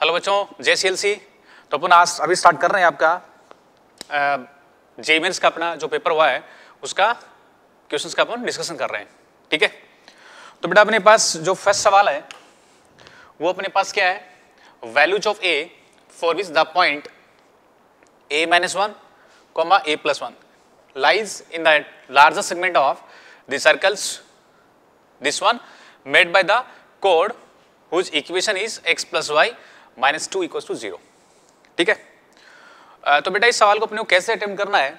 Hello बच्चों जय C L C तो अपन आज अभी स्टार्ट कर रहे हैं आपका मेन्स का अपना जो पेपर हुआ है उसका क्वेश्चंस का अपन डिस्कशन कर रहे हैं ठीक है तो बेटा अपने पास जो फर्स्ट सवाल है वो अपने पास क्या है values of A for which the point A minus one comma A plus one lies in the largest segment of the circles this one made by the कोड whose equation is X plus Y minus two equal to zero ठीक है तो बेटा इस सवाल को अपने को कैसे अटेम्प्ट करना है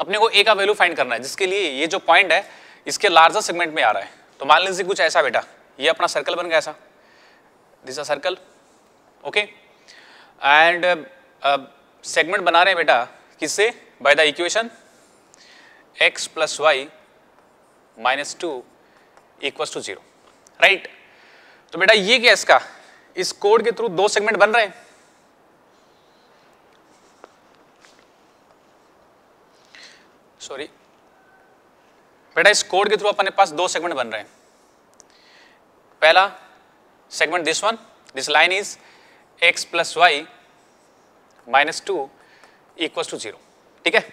अपने को ए का वैल्यू फाइंड करना है जिसके लिए ये जो पॉइंट है इसके लार्जर सेगमेंट में आ रहा है तो मान लीजिए कुछ ऐसा बेटा ये अपना सर्कल बन गया ऐसा this a circle okay and segment बना रहे हैं बेटा किससे by the equation X plus Y minus two equals to zero right तो बेटा ये क्या इसका इस कोड के थ्रू दो सेगमेंट बन रहे हैं सॉरी बेटा इस कोड के थ्रू अपने पास दो सेगमेंट बन रहे हैं पहला segment this one this line is X plus Y minus two equal to zero ठीक है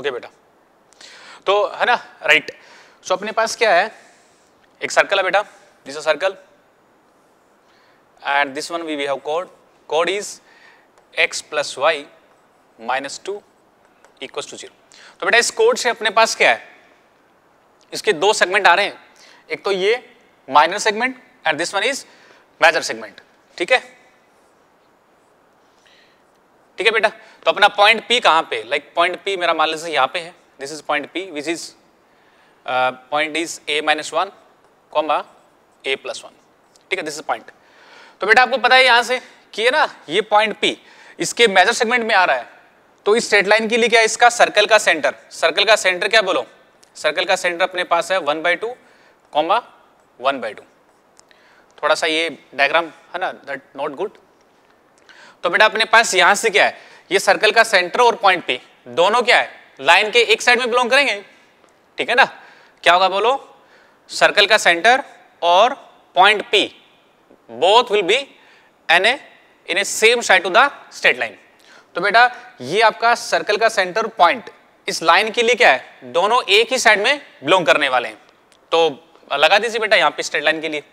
ओके बेटा तो है ना राइट सो अपने पास क्या है एक सर्कल है बेटा this a circle and this one we we have code code is X plus Y minus to equals to zero तो बेटा इस कोड से अपने पास क्या है इसके दो सेगमेंट आ रहे हैं एक तो ये minor segment and this one is major segment ठीक है ठीक है बेटा तो अपना पॉइंट पी कहाँ पे लाइक पॉइंट पी मेरा मान लीजिए यहाँ पे है this is point P which is point is A minus one comma A plus one ठीक है दिस इज पॉइंट तो बेटा आपको पता है यहाँ से कि है ना ये पॉइंट पी इसके मेजर सेगमेंट में आ रहा है तो इस स्ट्रेट लाइन के लिए क्या है इसका सर्कल का सेंटर सर्कल का सेंटर क्या बोलो सर्कल का सेंटर अपने पास है one by two comma one by two थोड़ा सा ये डायग्राम है ना दैट नॉट गुड तो बेटा अपने पास यहां से क्या है ये सर्कल का सेंटर और पॉइंट पी दोनों क्या है लाइन के एक साइड में बिलोंग करेंगे ठीक है ना क्या होगा बोलो सर्कल का सेंटर और point P both will be an a in a same side to the straight line तो बेटा ये आपका सर्कल का सेंटर पॉइंट इस लाइन के लिए क्या है दोनों एक ही साइड में बिलोंग करने वाले हैं तो लगा दीजिए बेटा यहां पे स्ट्रेट लाइन के लिए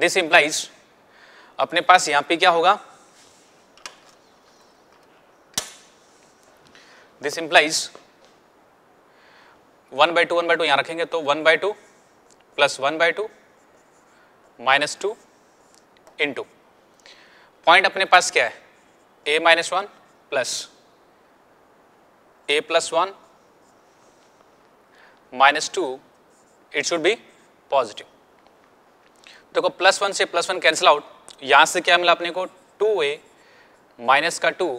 दिस इंप्लाइज अपने पास यहां पे क्या होगा this implies one by two one by two यहाँ रखेंगे तो one by two plus one by two minus two into point अपने पास क्या है A minus one plus A plus one minus two it should be positive देखो plus one से plus one cancel out यहाँ से क्या मिला अपने को टू ए माइनस का two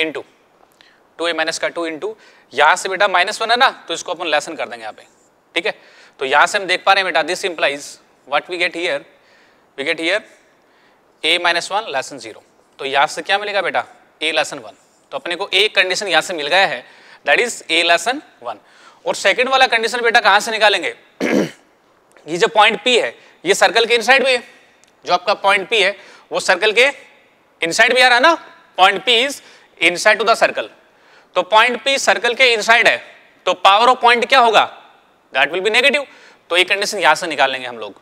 into two A minus का टू इंटू यहाँ से बेटा माइनस वन है ना तो इसको अपन लेसन कर देंगे यहाँ पे ठीक है तो यहाँ से हम देख पा रहे हैं बेटा this implies what we get here we get here A minus one less than zero तो यहाँ से क्या मिलेगा बेटा ए लेसन वन तो अपने को एक कंडीशन यहाँ से मिल गया है that is A less than one और सेकेंड वाला कंडीशन बेटा कहाँ से निकालेंगे ये जो पॉइंट पी है ये सर्कल के इनसाइड भी है जो आपका पॉइंट पी है वो सर्कल के इनसाइड भी आ रहा है ना point P is inside to the circle तो पॉइंट पी सर्कल के इनसाइड है तो पावर ऑफ पॉइंट क्या होगा दैट विल बी नेगेटिव तो ये कंडीशन यहां से निकाल लेंगे हम लोग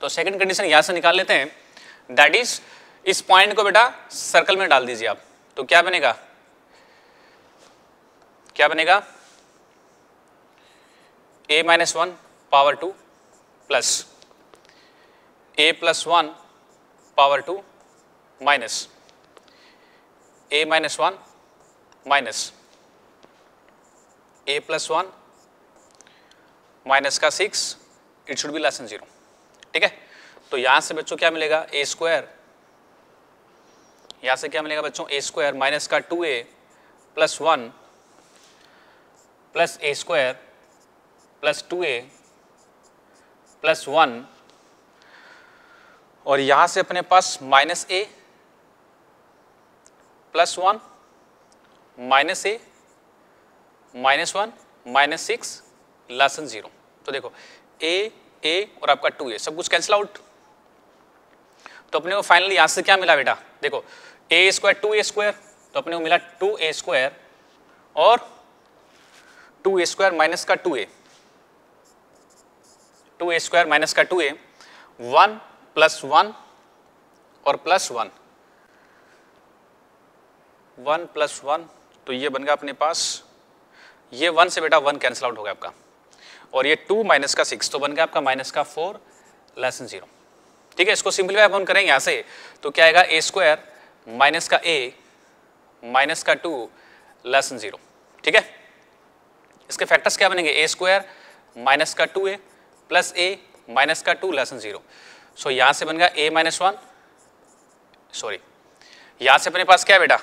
तो सेकंड कंडीशन यहां से निकाल लेते हैं दैट इज इस पॉइंट को बेटा सर्कल में डाल दीजिए आप तो क्या बनेगा क्या बनेगा A minus one power two plus A plus one power two minus A minus one minus A plus one minus का six it should be less than zero ठीक है तो यहां से बच्चों क्या मिलेगा ए स्क्वायर यहां से क्या मिलेगा बच्चों ए स्क्वायर माइनस का two A plus one plus A square plus two A plus one और यहां से अपने पास minus A plus one minus A minus one minus six less than zero तो देखो ए ए और आपका टू ए सब कुछ कैंसिल आउट तो अपने को फाइनली यहां से क्या मिला बेटा देखो A square two A square तो अपने को मिला टू ए स्क्वायर और टू ए स्क्वायर माइनस का two A two A square minus का two A one plus one और plus one one plus one तो ये बन गया अपने पास ये वन से बेटा वन कैंसिल आउट हो गया आपका और ये टू माइनस का सिक्स तो बन गया आपका माइनस का फोर लेस एन जीरो ठीक है इसको सिंप्लीफाई अपन करेंगे यहाँ से तो क्या आएगा ए स्क्वायर माइनस का ए माइनस का टू लेस एन जीरो ठीक है इसके फैक्टर्स क्या बनेंगे ए स्क्वायर माइनस का two A plus A minus का two less than zero so यहाँ से बन गया ए माइनस वन सॉरी यहाँ से अपने पास क्या है बेटा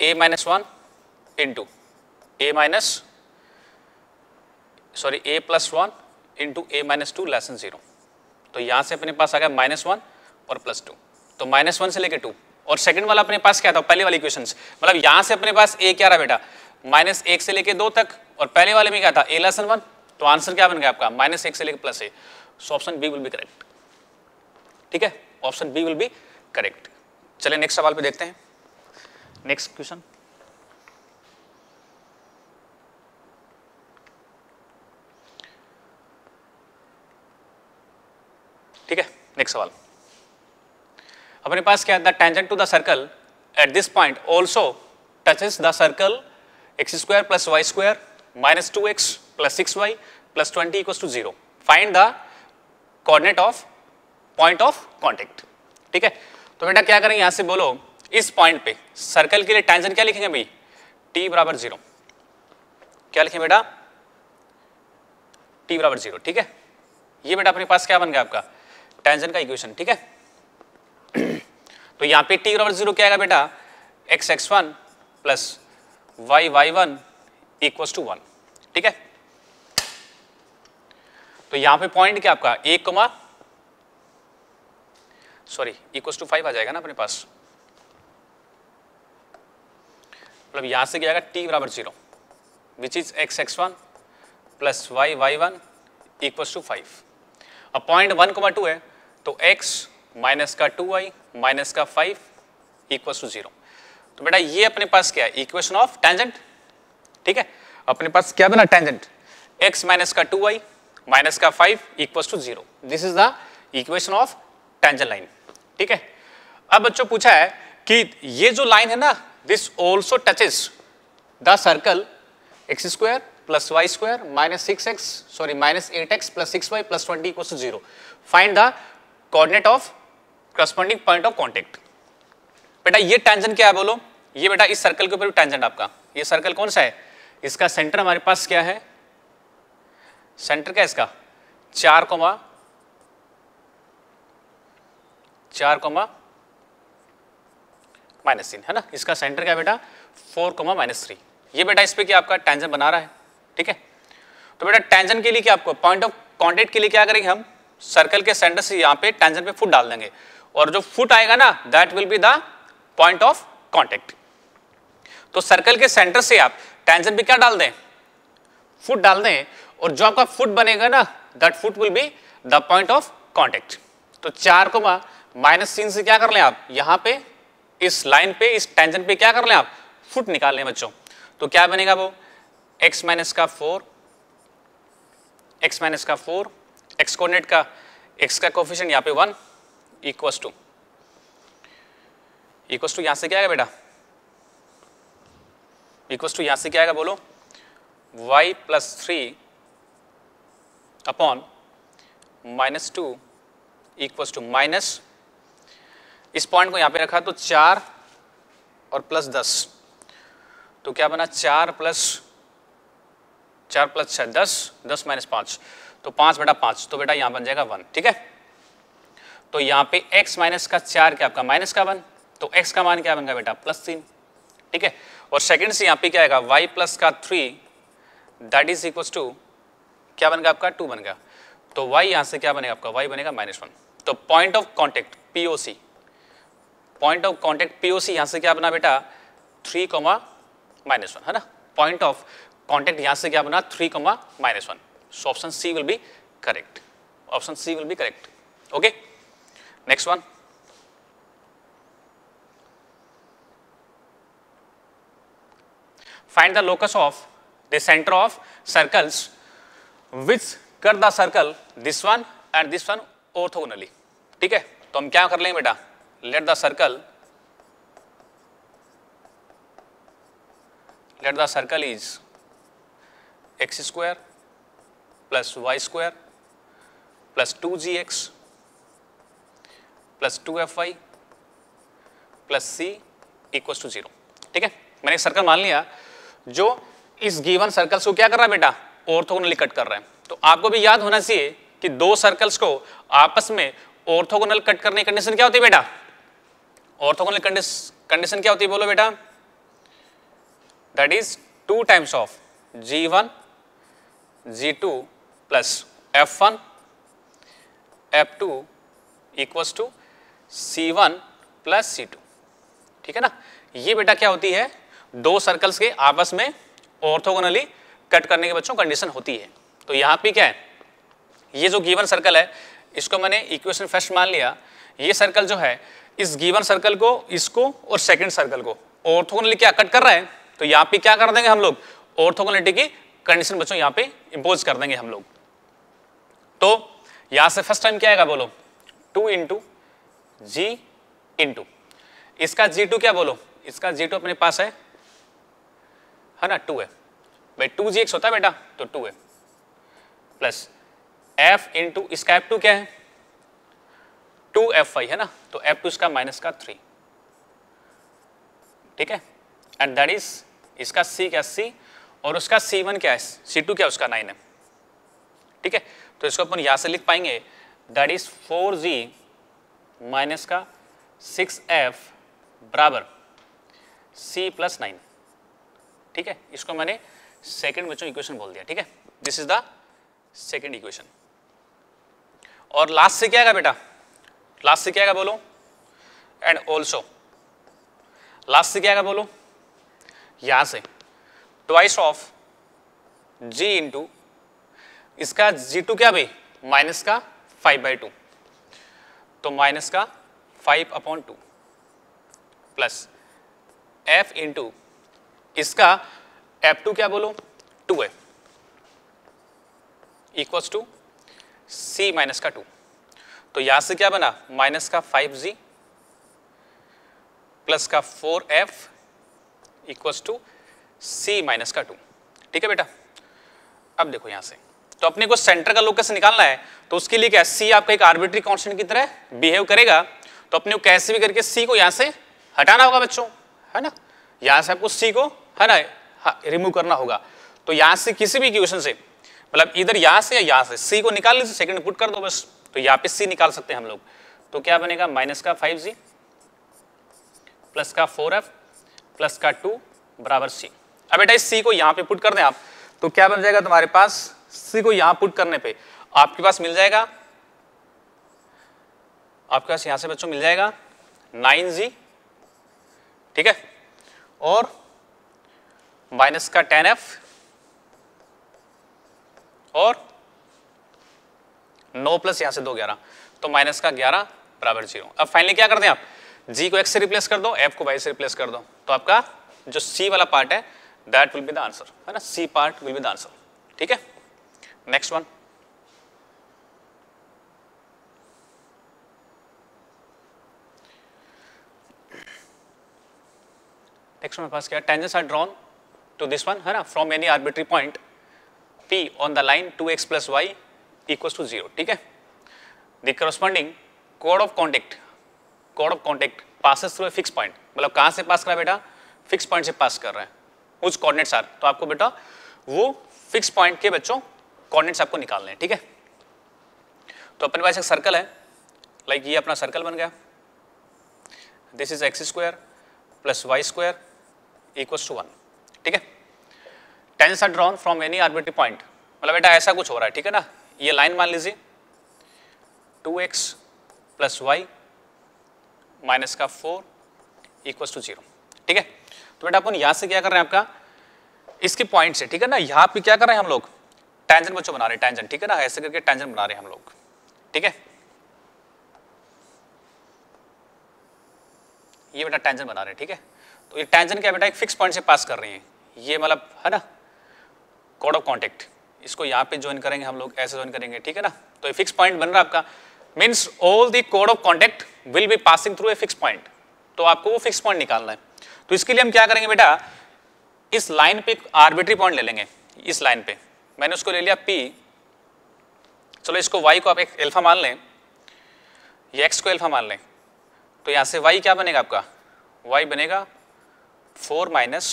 a minus 1 into a minus sorry a plus one into A minus two less than zero तो यहाँ से अपने पास आ गया माइनस वन और प्लस टू तो माइनस वन से लेके टू और सेकंड वाला अपने पास क्या था पहले वाले क्वेश्चन मतलब यहाँ से अपने पास ए क्या रहा बेटा माइनस एक से लेके दो तक और पहले वाले में क्या था ए लेसन वन तो आंसर क्या बन गया आपका माइनस एक से लेके plus A so option B will be correct ठीक है option B will be correct चले नेक्स्ट सवाल पर देखते हैं Next question. ठीक है नेक्स्ट सवाल अपने पास क्या है the tangent to the circle at this point also touches the circle X square plus Y square minus two X plus six Y plus twenty equal to zero find the coordinate of point of contact ठीक है तो बेटा क्या करें यहां से बोलो इस पॉइंट पे सर्कल के लिए टेंशन क्या लिखेंगे भाई टी बराबर जीरो क्या लिखें बेटा टी बराबर जीरो ठीक है ये बेटा अपने पास क्या बन गया आपका टेंशन का इक्वेशन तो ठीक है तो यहां पे टी बराबर जीरो क्या आएगा बेटा X x one plus Y Y one equals to one ठीक है तो यहां पे पॉइंट क्या आपका एक comma sorry equals to five आ जाएगा ना अपने पास मतलब यहाँ से क्या आएगा टी बराबर zero which is X x one plus Y Y one equal to five अब पॉइंट वन को टू है तो एक्स माइनस का टू वाई माइनस का फाइव इक्वल टू जीरो तो बेटा ये अपने पास क्या है इक्वेशन ऑफ टेंजेंट ठीक है अपने पास क्या बना टेंजेंट एक्स माइनस का टू वाई माइनस का five equal to zero this is the equation of tangent line ठीक है अब बच्चों पूछा है कि ये जो लाइन है ना this also touches the circle x square plus y square minus 6x sorry minus 8x plus 6y plus 20 equals to 0. Find the coordinate of corresponding point of contact. बेटा ये टेंजेंट क्या है बोलो ये बेटा इस सर्कल के ऊपर भी टेंजेंट आपका ये सर्कल कौन सा है इसका सेंटर हमारे पास क्या है सेंटर क्या है इसका चार कोमा चार कोमा माइनस तीन है ना इसका सेंटर क्या बेटा फोर कोमा माइनस थ्री ये बेटा इस पर आपका टेंजन बना रहा है ठीक है तो बेटा टेंजन के लिए क्या आपको पॉइंट ऑफ कॉन्टेक्ट के लिए क्या करेंगे हम सर्कल के सेंटर से यहाँ पे टेंजन पे फुट डाल देंगे और जो फुट आएगा ना that will be the point of contact तो सर्कल के सेंटर से आप टेंजन पे क्या डाल दें फुट डाल दें और जो आपका फुट बनेगा ना that foot will be the point of contact तो चार को माइनस तीन से क्या कर लें आप यहां पे इस लाइन पे इस टेंशन पे क्या कर लें आप फुट निकाल लें बच्चों तो क्या बनेगा वो एक्स माइनस का फोर एक्स माइनस का फोर एक्स कोऑर्डिनेट का एक्स का कोफिशियंट यहाँ पे one equals to equals to यहाँ से क्या आएगा बेटा इक्वस टू यहाँ से क्या आएगा बोलो y plus three upon minus two equals to minus इस पॉइंट को यहां पे रखा तो चार और प्लस दस तो क्या बना चार प्लस चार प्लस छह दस दस माइनस पांच तो पांच बेटा पांच तो बेटा यहां बन जाएगा वन ठीक है तो यहां पे x माइनस का चार क्या आपका माइनस का वन तो x का मान क्या बनेगा बेटा प्लस तीन ठीक है और सेकंड से यहां पे क्या आएगा y प्लस का three that is equal to क्या बनगा आपका टू बनगा तो y यहां से क्या बनेगा आपका y बनेगा माइनस वन तो point of contact POC point of contact POC यहां से क्या बना बेटा थ्री कॉमा माइनस वन है ना पॉइंट ऑफ कॉन्टेक्ट यहां से क्या बना three comma minus one so option C will be correct option C will be correct okay next one find the locus of the centre of circles with cut the circle this one and this one orthogonally ठीक है तो हम क्या कर लेंगे बेटा let the circle let the circle is x square plus y square plus 2gx plus two F I plus C equals to zero ठीक है मैंने एक सर्कल मान लिया जो इस गिवन सर्कल को क्या कर रहा है बेटा ऑर्थोगोनली कट कर रहा है तो आपको भी याद होना चाहिए कि दो सर्कल्स को आपस में ऑर्थोगोनल कट करने की कंडीशन क्या होती है बेटा ऑर्थोगोनल कंडीशन क्या होती है बोलो बेटा that is two times of G one G two plus F one F two equals to C one plus C two ठीक है ना ये बेटा क्या होती है दो सर्कल्स के आपस में ऑर्थोगोनली कट करने के बच्चों कंडीशन होती है तो यहां पे क्या है ये जो गिवन सर्कल है इसको मैंने इक्वेशन फर्स्ट मान लिया ये सर्कल जो है इस गिवन सर्कल को इसको और सेकंड सर्कल को ऑर्थोगोनली क्या कट कर रहा है तो यहाँ पे क्या कर देंगे हम लोग ऑर्थोगोनलिटी की कंडीशन बच्चों यहाँ पे इंपोज कर देंगे हम लोग तो यहां से फर्स्ट टाइम क्या आएगा बोलो टू इंटू जी इंटू इसका जी टू क्या बोलो इसका जी टू अपने पास है है ना टू है भाई टू जी एक्स होता है बेटा तो टू है प्लस एफ इंटू इसका एफ टू क्या है टू एफ आई है ना तो एफ टू इसका माइनस का थ्री ठीक है एंड दैट इज इसका सी क्या सी और उसका सी वन क्या है सी टू क्या उसका नाइन है ठीक है तो इसको अपन यहां से लिख पाएंगे that is four G minus का सिक्स एफ बराबर सी प्लस नाइन ठीक है इसको मैंने सेकेंड बच्चों इक्वेशन बोल दिया ठीक है this is the second equation और लास्ट से क्या है बेटा लास्ट से क्या आएगा बोलो एंड ऑल्सो लास्ट से क्या आएगा बोलो यहां से ट्वाइस ऑफ जी इंटू इसका जी टू क्या भाई माइनस का फाइव बाई टू तो माइनस का five upon two plus F into इसका एफ टू क्या बोलो टू है इक्वल्स टू सी माइनस का टू तो यहां से क्या बना माइनस का जी प्लस का 4f equal to C minus का 2 ठीक है बेटा अब देखो यहां से तो अपने को सेंटर का लोकस निकालना है तो उसके लिए क्या सी आपका एक आर्बिट्री कांस्टेंट की तरह बिहेव करेगा तो अपने को कैसे भी करके सी को यहां से हटाना होगा बच्चों है ना यहां से आपको सी को है ना रिमूव करना होगा तो यहां से किसी भी क्वेश्चन से मतलब इधर यहां से या यहां से सी को निकाल लीजिए सेकंड पुट कर दो बस तो यहाँ पे सी निकाल सकते हैं हम लोग तो क्या बनेगा माइनस का फाइव जी प्लस का फोर एफ प्लस का टू बराबर सी अब बेटा इस सी को यहाँ पे पुट कर दें आप तो क्या बन जाएगा तुम्हारे पास सी को यहाँ पुट करने पे आपके पास मिल जाएगा आपके पास यहाँ से बच्चों मिल जाएगा नाइन जी ठीक है और माइनस का टेन एफ और नौ प्लस यहां से दो ग्यारह तो माइनस का ग्यारह बराबर जीरो अब फाइनली क्या कर दें आप जी को एक्स से रिप्लेस कर दो एफ को वाई से रिप्लेस कर दो तो आपका जो सी वाला पार्ट है that will be the answer है ना C part will be the answer ठीक है next one next one pass क्या tangents are drawn to this one है ना from any arbitrary point P on the line to X plus Y equals to zero ठीक है the corresponding code of contact code of contact passes through a fix point मतलब कहाँ से पास कर करा बेटा फिक्स पॉइंट से पास कर रहा है उस कोऑर्डिनेट्स आर तो आपको बेटा वो फिक्स पॉइंट के बच्चों कोऑर्डिनेट्स आपको निकालने हैं ठीक है तो अपने पास एक सर्कल है लाइक ये अपना सर्कल बन गया this is x square plus Y square equal to one ठीक है tangents are drawn from any arbitrary point मतलब बेटा ऐसा कुछ हो रहा है ठीक है ना ये लाइन मान लीजिए 2x x plus Y minus का 4 इक्व टू जीरो ठीक है तो बेटा अपन यहां से क्या कर रहे हैं आपका इसके पॉइंट से ठीक है ना यहां पे क्या कर रहे हैं हम लोग टेंजेंट बच्चों बना रहे हैं टेंजेंट ठीक है ना ऐसे करके टेंजेंट बना रहे हैं हम लोग ठीक है ये बेटा टेंजेंट बना रहे हैं ठीक है तो ये टेंजेंट क्या बेटा एक फिक्स पॉइंट से पास कर रही है ये मतलब है ना कोड ऑफ कॉन्टेक्ट इसको यहाँ पे ज्वाइन करेंगे हम लोग ऐसे ज्वाइन करेंगे ठीक है ना तो ये फिक्स पॉइंट बन रहा है आपका मीन्स ऑल दी कोड of contact will be passing through a fix point तो आपको वो फिक्स पॉइंट निकालना है तो इसके लिए हम क्या करेंगे बेटा इस लाइन पे आर्बिट्री पॉइंट ले लेंगे इस लाइन पे मैंने उसको ले लिया पी चलो इसको वाई को आप एक एल्फा मान लें या एक्स को एल्फा मान लें तो यहाँ से वाई क्या बनेगा आपका वाई बनेगा four minus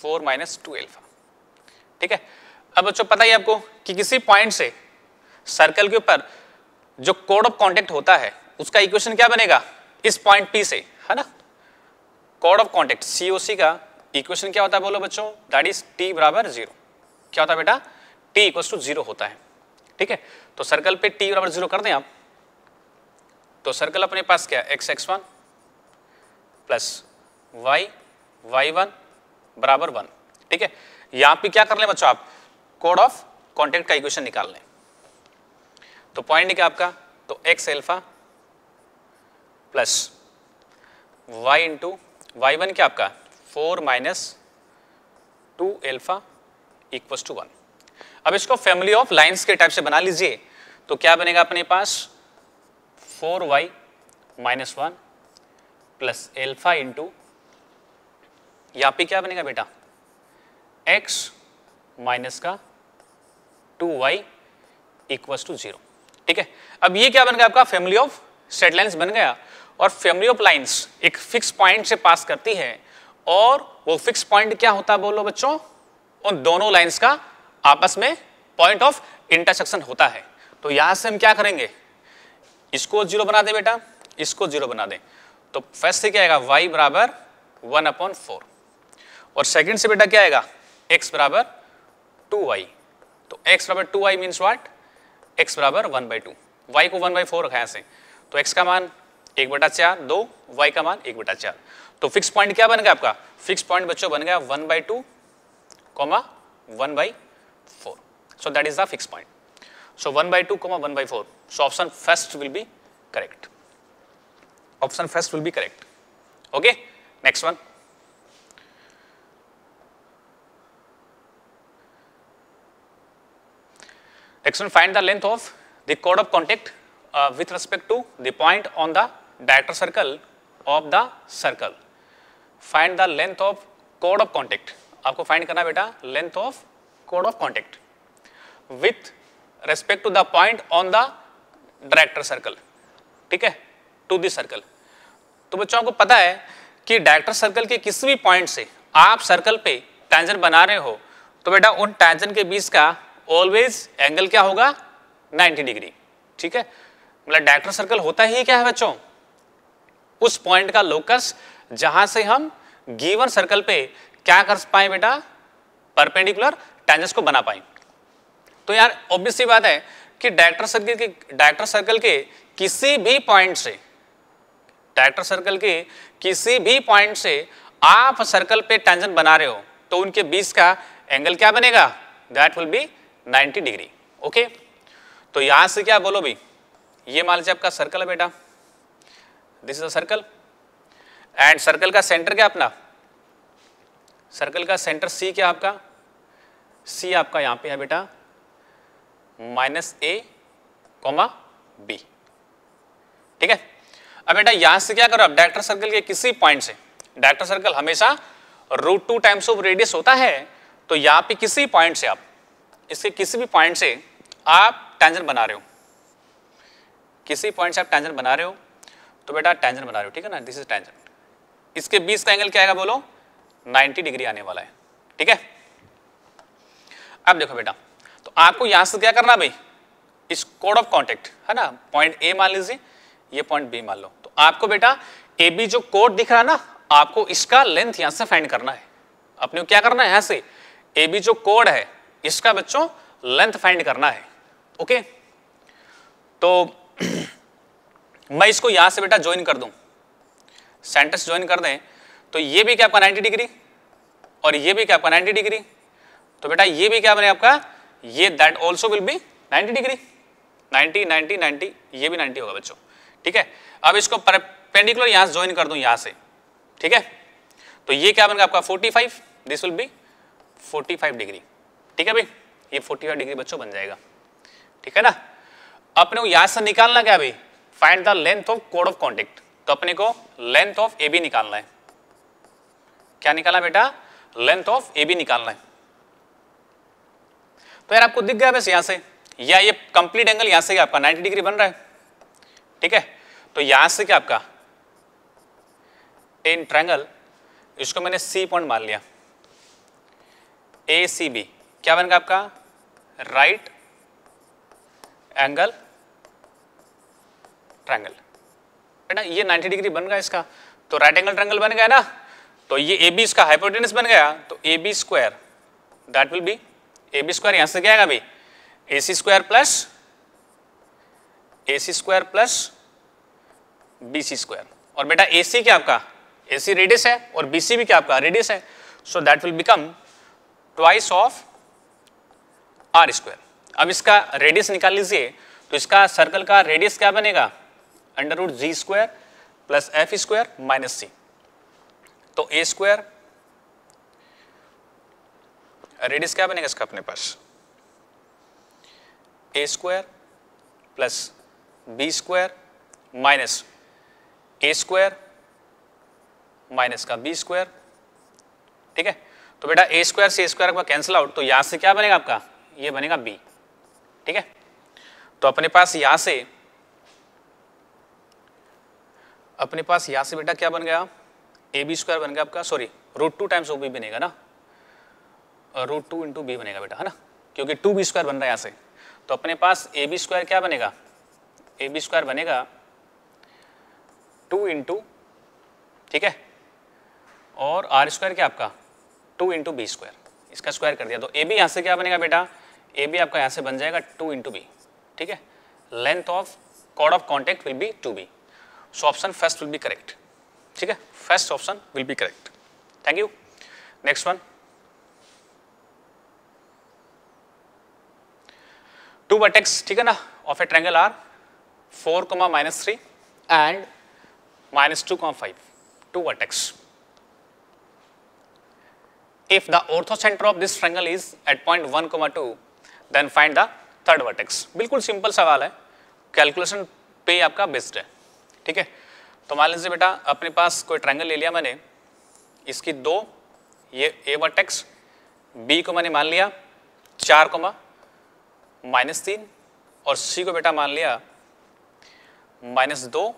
four minus two alpha ठीक है अब बच्चों पता ही आपको कि किसी पॉइंट से सर्कल के ऊपर जो कोड ऑफ कॉन्टेक्ट होता है उसका इक्वेशन क्या बनेगा इस पॉइंट पी से है ना कोड ऑफ कॉन्टेक्ट सीओसी का इक्वेशन क्या होता है बोलो बच्चों दैट इज टी बराबर जीरो क्या होता है बेटा टी इक्वल टू जीरो होता है ठीक है तो सर्कल पे टी बराबर जीरो कर दें आप तो सर्कल अपने पास क्या x x one plus Y Y one बराबर वन ठीक है यहां पे क्या कर ले बच्चों आप कोड ऑफ कॉन्टेक्ट का इक्वेशन निकाल लें तो पॉइंट क्या आपका तो x alpha plus y into y one क्या आपका four minus two alpha equals to one अब इसको फैमिली ऑफ लाइंस के टाइप से बना लीजिए तो क्या बनेगा अपने पास four y minus one plus alpha into यहाँ पे क्या बनेगा बेटा एक्स माइनस का two y equals to zero ठीक है अब ये क्या बन गया आपका फैमिली ऑफ सेट लाइन्स बन गया और फैमिली ऑफ लाइन्स एक फिक्स पॉइंट से पास करती है और वो फिक्स पॉइंट क्या होता है बोलो बच्चों उन दोनों लाइंस का आपस में पॉइंट ऑफ इंटरसेक्शन होता है तो यहां से हम क्या करेंगे इसको जीरो बना दें बेटा इसको जीरो बना दें तो फर्स्ट से क्या आएगा वाई बराबर वन अपॉन फोर और सेकंड से बेटा क्या आएगा x बराबर टू वाई तो x बराबर two y means what x बराबर वन बाई टू वाई को वन बाई फोर रखा है ऐसे तो x का मान एक बटा चार दो वाई का मान एक बटा चार तो फिक्स पॉइंट क्या बन गया आपका फिक्स पॉइंट बच्चों बन गया one by two comma one by four so that is the fix point so one by two comma one by four so option first will be correct option first will be correct okay next one Next one, find the length of the chord of contact uh, with respect to the point on the diameter circle of the circle. Find the length of chord of contact. आपको find करना बेटा length of chord of contact with respect to the point on the director circle ठीक है to the circle तो बच्चों को पता है कि डायरेक्टर सर्कल के किसी भी पॉइंट से आप सर्कल पे टैंजन बना रहे हो तो बेटा उन टैंजन के बीच का ऑलवेज एंगल क्या होगा 90 डिग्री ठीक है मतलब डायरेक्टर सर्कल होता ही क्या है बच्चों उस पॉइंट का लोकस जहां से हम गिवन सर्कल पे क्या कर पाए बेटा परपेंडिकुलर टेंजेंस को बना पाए तो यार ऑब्वियस बात है कि डायरेक्टर सर्कल के डायरेक्टर सर्कल के किसी भी पॉइंट से डायरेक्टर सर्कल के किसी भी पॉइंट से आप सर्कल पे टेंजेंट बना रहे हो तो उनके बीच का एंगल क्या बनेगा that will be 90 degree okay तो यहां से क्या बोलो भाई ये मान लीजिए आपका सर्कल है बेटा this is a circle and circle का सेंटर क्या अपना सर्कल का सेंटर सी क्या आपका सी आपका यहां पे है बेटा माइनस ए कॉमा बी ठीक है अब बेटा यहां से क्या करो आप डायरेक्टर सर्कल के किसी पॉइंट से डायरेक्टर सर्कल हमेशा root two times of radius होता है तो यहां पे किसी पॉइंट से आप इसके किसी भी पॉइंट से आप टेंजन बना रहे हो किसी पॉइंट से आप टेंजन बना रहे हो तो बेटा टेंजन बना रहे हो ठीक है ना दिस इज टेंजन इसके बीच का एंगल क्या आएगा बोलो 90 डिग्री आने वाला है ठीक है अब देखो बेटा तो आपको यहां से क्या करना भाई इस कोड ऑफ कॉन्टेक्ट है ना पॉइंट ए मान लीजिए ये पॉइंट बी मान लो तो आपको बेटा ए बी जो कोड दिख रहा है ना आपको इसका लेंथ यहां से फाइंड करना है अपने क्या करना है यहां से ए बी जो कोड है इसका बच्चों लेंथ फाइंड करना है ओके तो मैं इसको यहां से बेटा ज्वाइन कर दूं सेंटेंस ज्वाइन कर दें तो ये भी क्या आपका 90 डिग्री और ये भी क्या आपका 90 डिग्री तो बेटा ये भी क्या बने आपका ये that also will be 90 degree 90 90 90 ये भी 90 होगा बच्चों ठीक है अब इसको परपेंडिकुलर यहां से ज्वाइन कर दूं यहां से ठीक है तो ये क्या बनेगा आपका 45 दिस विल बी 45 डिग्री ठीक है भाई ये फाइव डिग्री बच्चों बन जाएगा ठीक है ना अपने को यहां से निकालना क्या भाई फाइंड द लेंथ ऑफ कोड ऑफ कॉन्टेक्ट तो अपने को लेंथ ऑफ ए बी निकालना है क्या निकालना बेटा लेंथ ऑफ ए बी निकालना है तो यार आपको दिख गया बस यहां से या ये कंप्लीट एंगल यहां से आपका 90 डिग्री बन रहा है ठीक है तो यहां से क्या आपका टेन ट्रायंगल इसको मैंने सी पॉइंट मान लिया ए सी बी क्या बनेगा आपका राइट एंगल ट्रायंगल ना ये 90 डिग्री बन गया इसका तो राइट एंगल ट्रायंगल बन गया ना तो ये ए बी इसका हाइपोटेनस बन गया तो A B square that will be A B square यहां से क्या आएगा A C square plus A C square plus B C square और बेटा ए सी क्या आपका ए सी रेडियस है और बी सी भी क्या आपका रेडियस है so that will become twice of r square अब इसका रेडियस निकाल लीजिए तो इसका सर्कल का रेडियस क्या बनेगा under root g square plus F square minus c तो ए स्क्वायर रेडियस क्या बनेगा इसका अपने पास a square plus b square minus a square minus का बी स्क्वायर ठीक है तो बेटा ए स्क्वायर से स्क्वायर का कैंसिल आउट तो यहां से क्या बनेगा आपका ये बनेगा बी ठीक है तो अपने पास यहां से अपने पास यहां से बेटा क्या बन गया ए बी स्क्वायर बन गया आपका sorry root two times O B बनेगा ना रूट टू इंटू बी बनेगा बेटा है ना क्योंकि टू बी स्क्वायर बन रहा है यहां से तो अपने पास ए बी स्क्वायर क्या बनेगा ए बी स्क्वायर बनेगा टू इंटू ठीक है और आर स्क्वायर क्या आपका टू इंटू बी स्क्वायर इसका स्क्वायर कर दिया तो ए बी यहां से क्या बनेगा बेटा ए बी आपका यहाँ से बन जाएगा टू इंटू बी ठीक है लेंथ ऑफ कॉड of contact will be two b so option first will be correct ठीक है first option will be correct thank you next one two vertex ठीक है ना of a triangle are four comma minus three and minus two comma five two vertex the orthocentre of this triangle is at point one comma two then find the third vertex बिल्कुल simple सवाल है calculation पे आपका best है ठीक है तो मान लीजिए बेटा अपने पास कोई ट्रायंगल ले लिया मैंने इसकी दो ये ए वर्टेक्स बी को मैंने मान लिया चार कोमा माइनस तीन और सी को बेटा मान लिया माइनस दो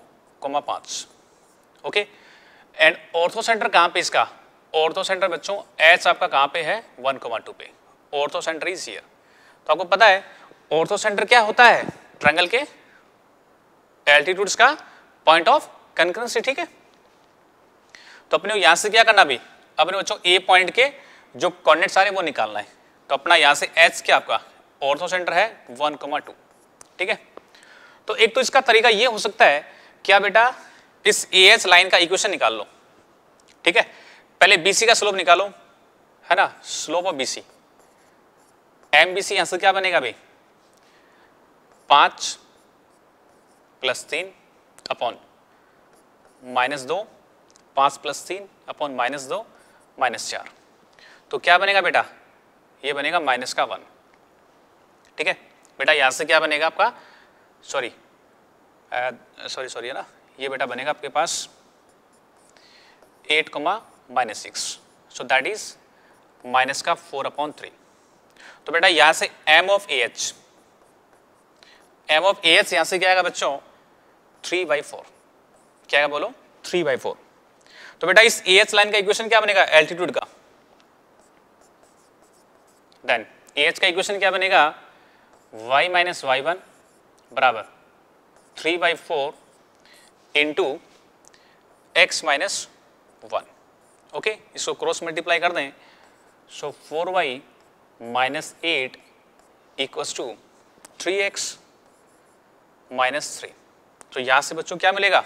कोमा पाँच ओके एंड ऑर्थो सेंटर कहाँ पे इसका ऑर्थो सेंटर बच्चों एच आपका कहाँ पे है वन कोमा टू पे ऑर्थो सेंटर इज हियर तो आपको पता है ऑर्थो सेंटर क्या होता है ट्रायंगल के एल्टीट्यूड्स का पॉइंट ऑफ कंकरेंसी ठीक है तो अपने यहां से क्या करना भी अपने बच्चों ए पॉइंट के जो कॉर्डिनेट्स सारे वो निकालना है तो अपना यहां से एच क्या आपका ऑर्थो सेंटर है वन कमा टू ठीक है तो एक तो इसका तरीका ये हो सकता है क्या बेटा इस ए एच लाइन का इक्वेशन निकाल लो ठीक है पहले बीसी का स्लोप निकालो है ना slope of BC m B C answer से क्या बनेगा भाई पांच प्लस तीन अपॉन माइनस दो पांच प्लस तीन अपॉन माइनस दो माइनस चार तो क्या बनेगा बेटा ये बनेगा माइनस का वन ठीक है बेटा यहाँ से क्या बनेगा आपका सॉरी सॉरी सॉरी है ना ये बेटा बनेगा आपके पास eight comma minus six so that is minus का फोर अपॉन थ्री तो बेटा यहां से m of A H m of A H यहां से क्या आएगा बच्चों थ्री बाई फोर क्या आएगा बोलो थ्री बाई फोर तो बेटा इस ए एच लाइन का इक्वेशन क्या बनेगा एल्टीट्यूड का देन ए एच का इक्वेशन क्या बनेगा वाई माइनस वाई वन बराबर three by four into x minus one okay इसको क्रॉस मल्टीप्लाई कर दें so four y minus eight equals to three x minus three तो यहाँ से बच्चों क्या मिलेगा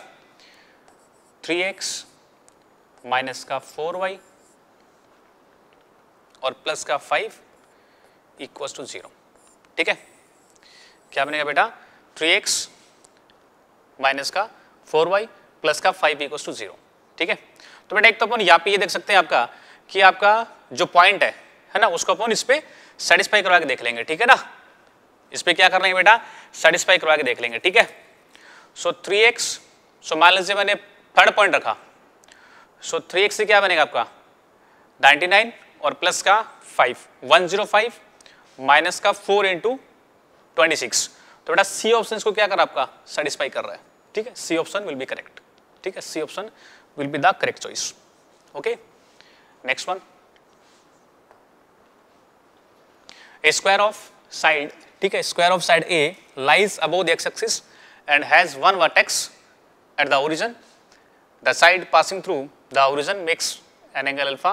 थ्री एक्स माइनस का फोर वाई और प्लस का फाइव इक्वस टू जीरो ठीक है क्या बनेगा बेटा थ्री एक्स माइनस का फोर वाई प्लस का फाइव इक्वस टू जीरो ठीक है तो बेटा एक तो अपन यहाँ पे ये देख सकते हैं आपका कि आपका जो पॉइंट है है ना उसको अपन इस पर सेटिस्फाई करवा के देख लेंगे ठीक है ना इस पर क्या कर रहे हैं बेटा सेटिस्फाई करवा के देख लेंगे ठीक है सो थ्री एक्स सो मान लीजिए मैंने थर्ड पॉइंट रखा सो थ्री एक्स से क्या बनेगा आपका नाइन्टी नाइन और प्लस का five one zero five minus का फोर इंटू ट्वेंटी सिक्स तो बेटा सी ऑप्शन को क्या कर रहा है आपका सेटिस्फाई कर रहा है ठीक है C option will be correct ठीक है C option will be the correct choice okay next one square of side ठीक है square of side a lies above the x axis and has one vertex at the origin the side passing through the origin makes an angle alpha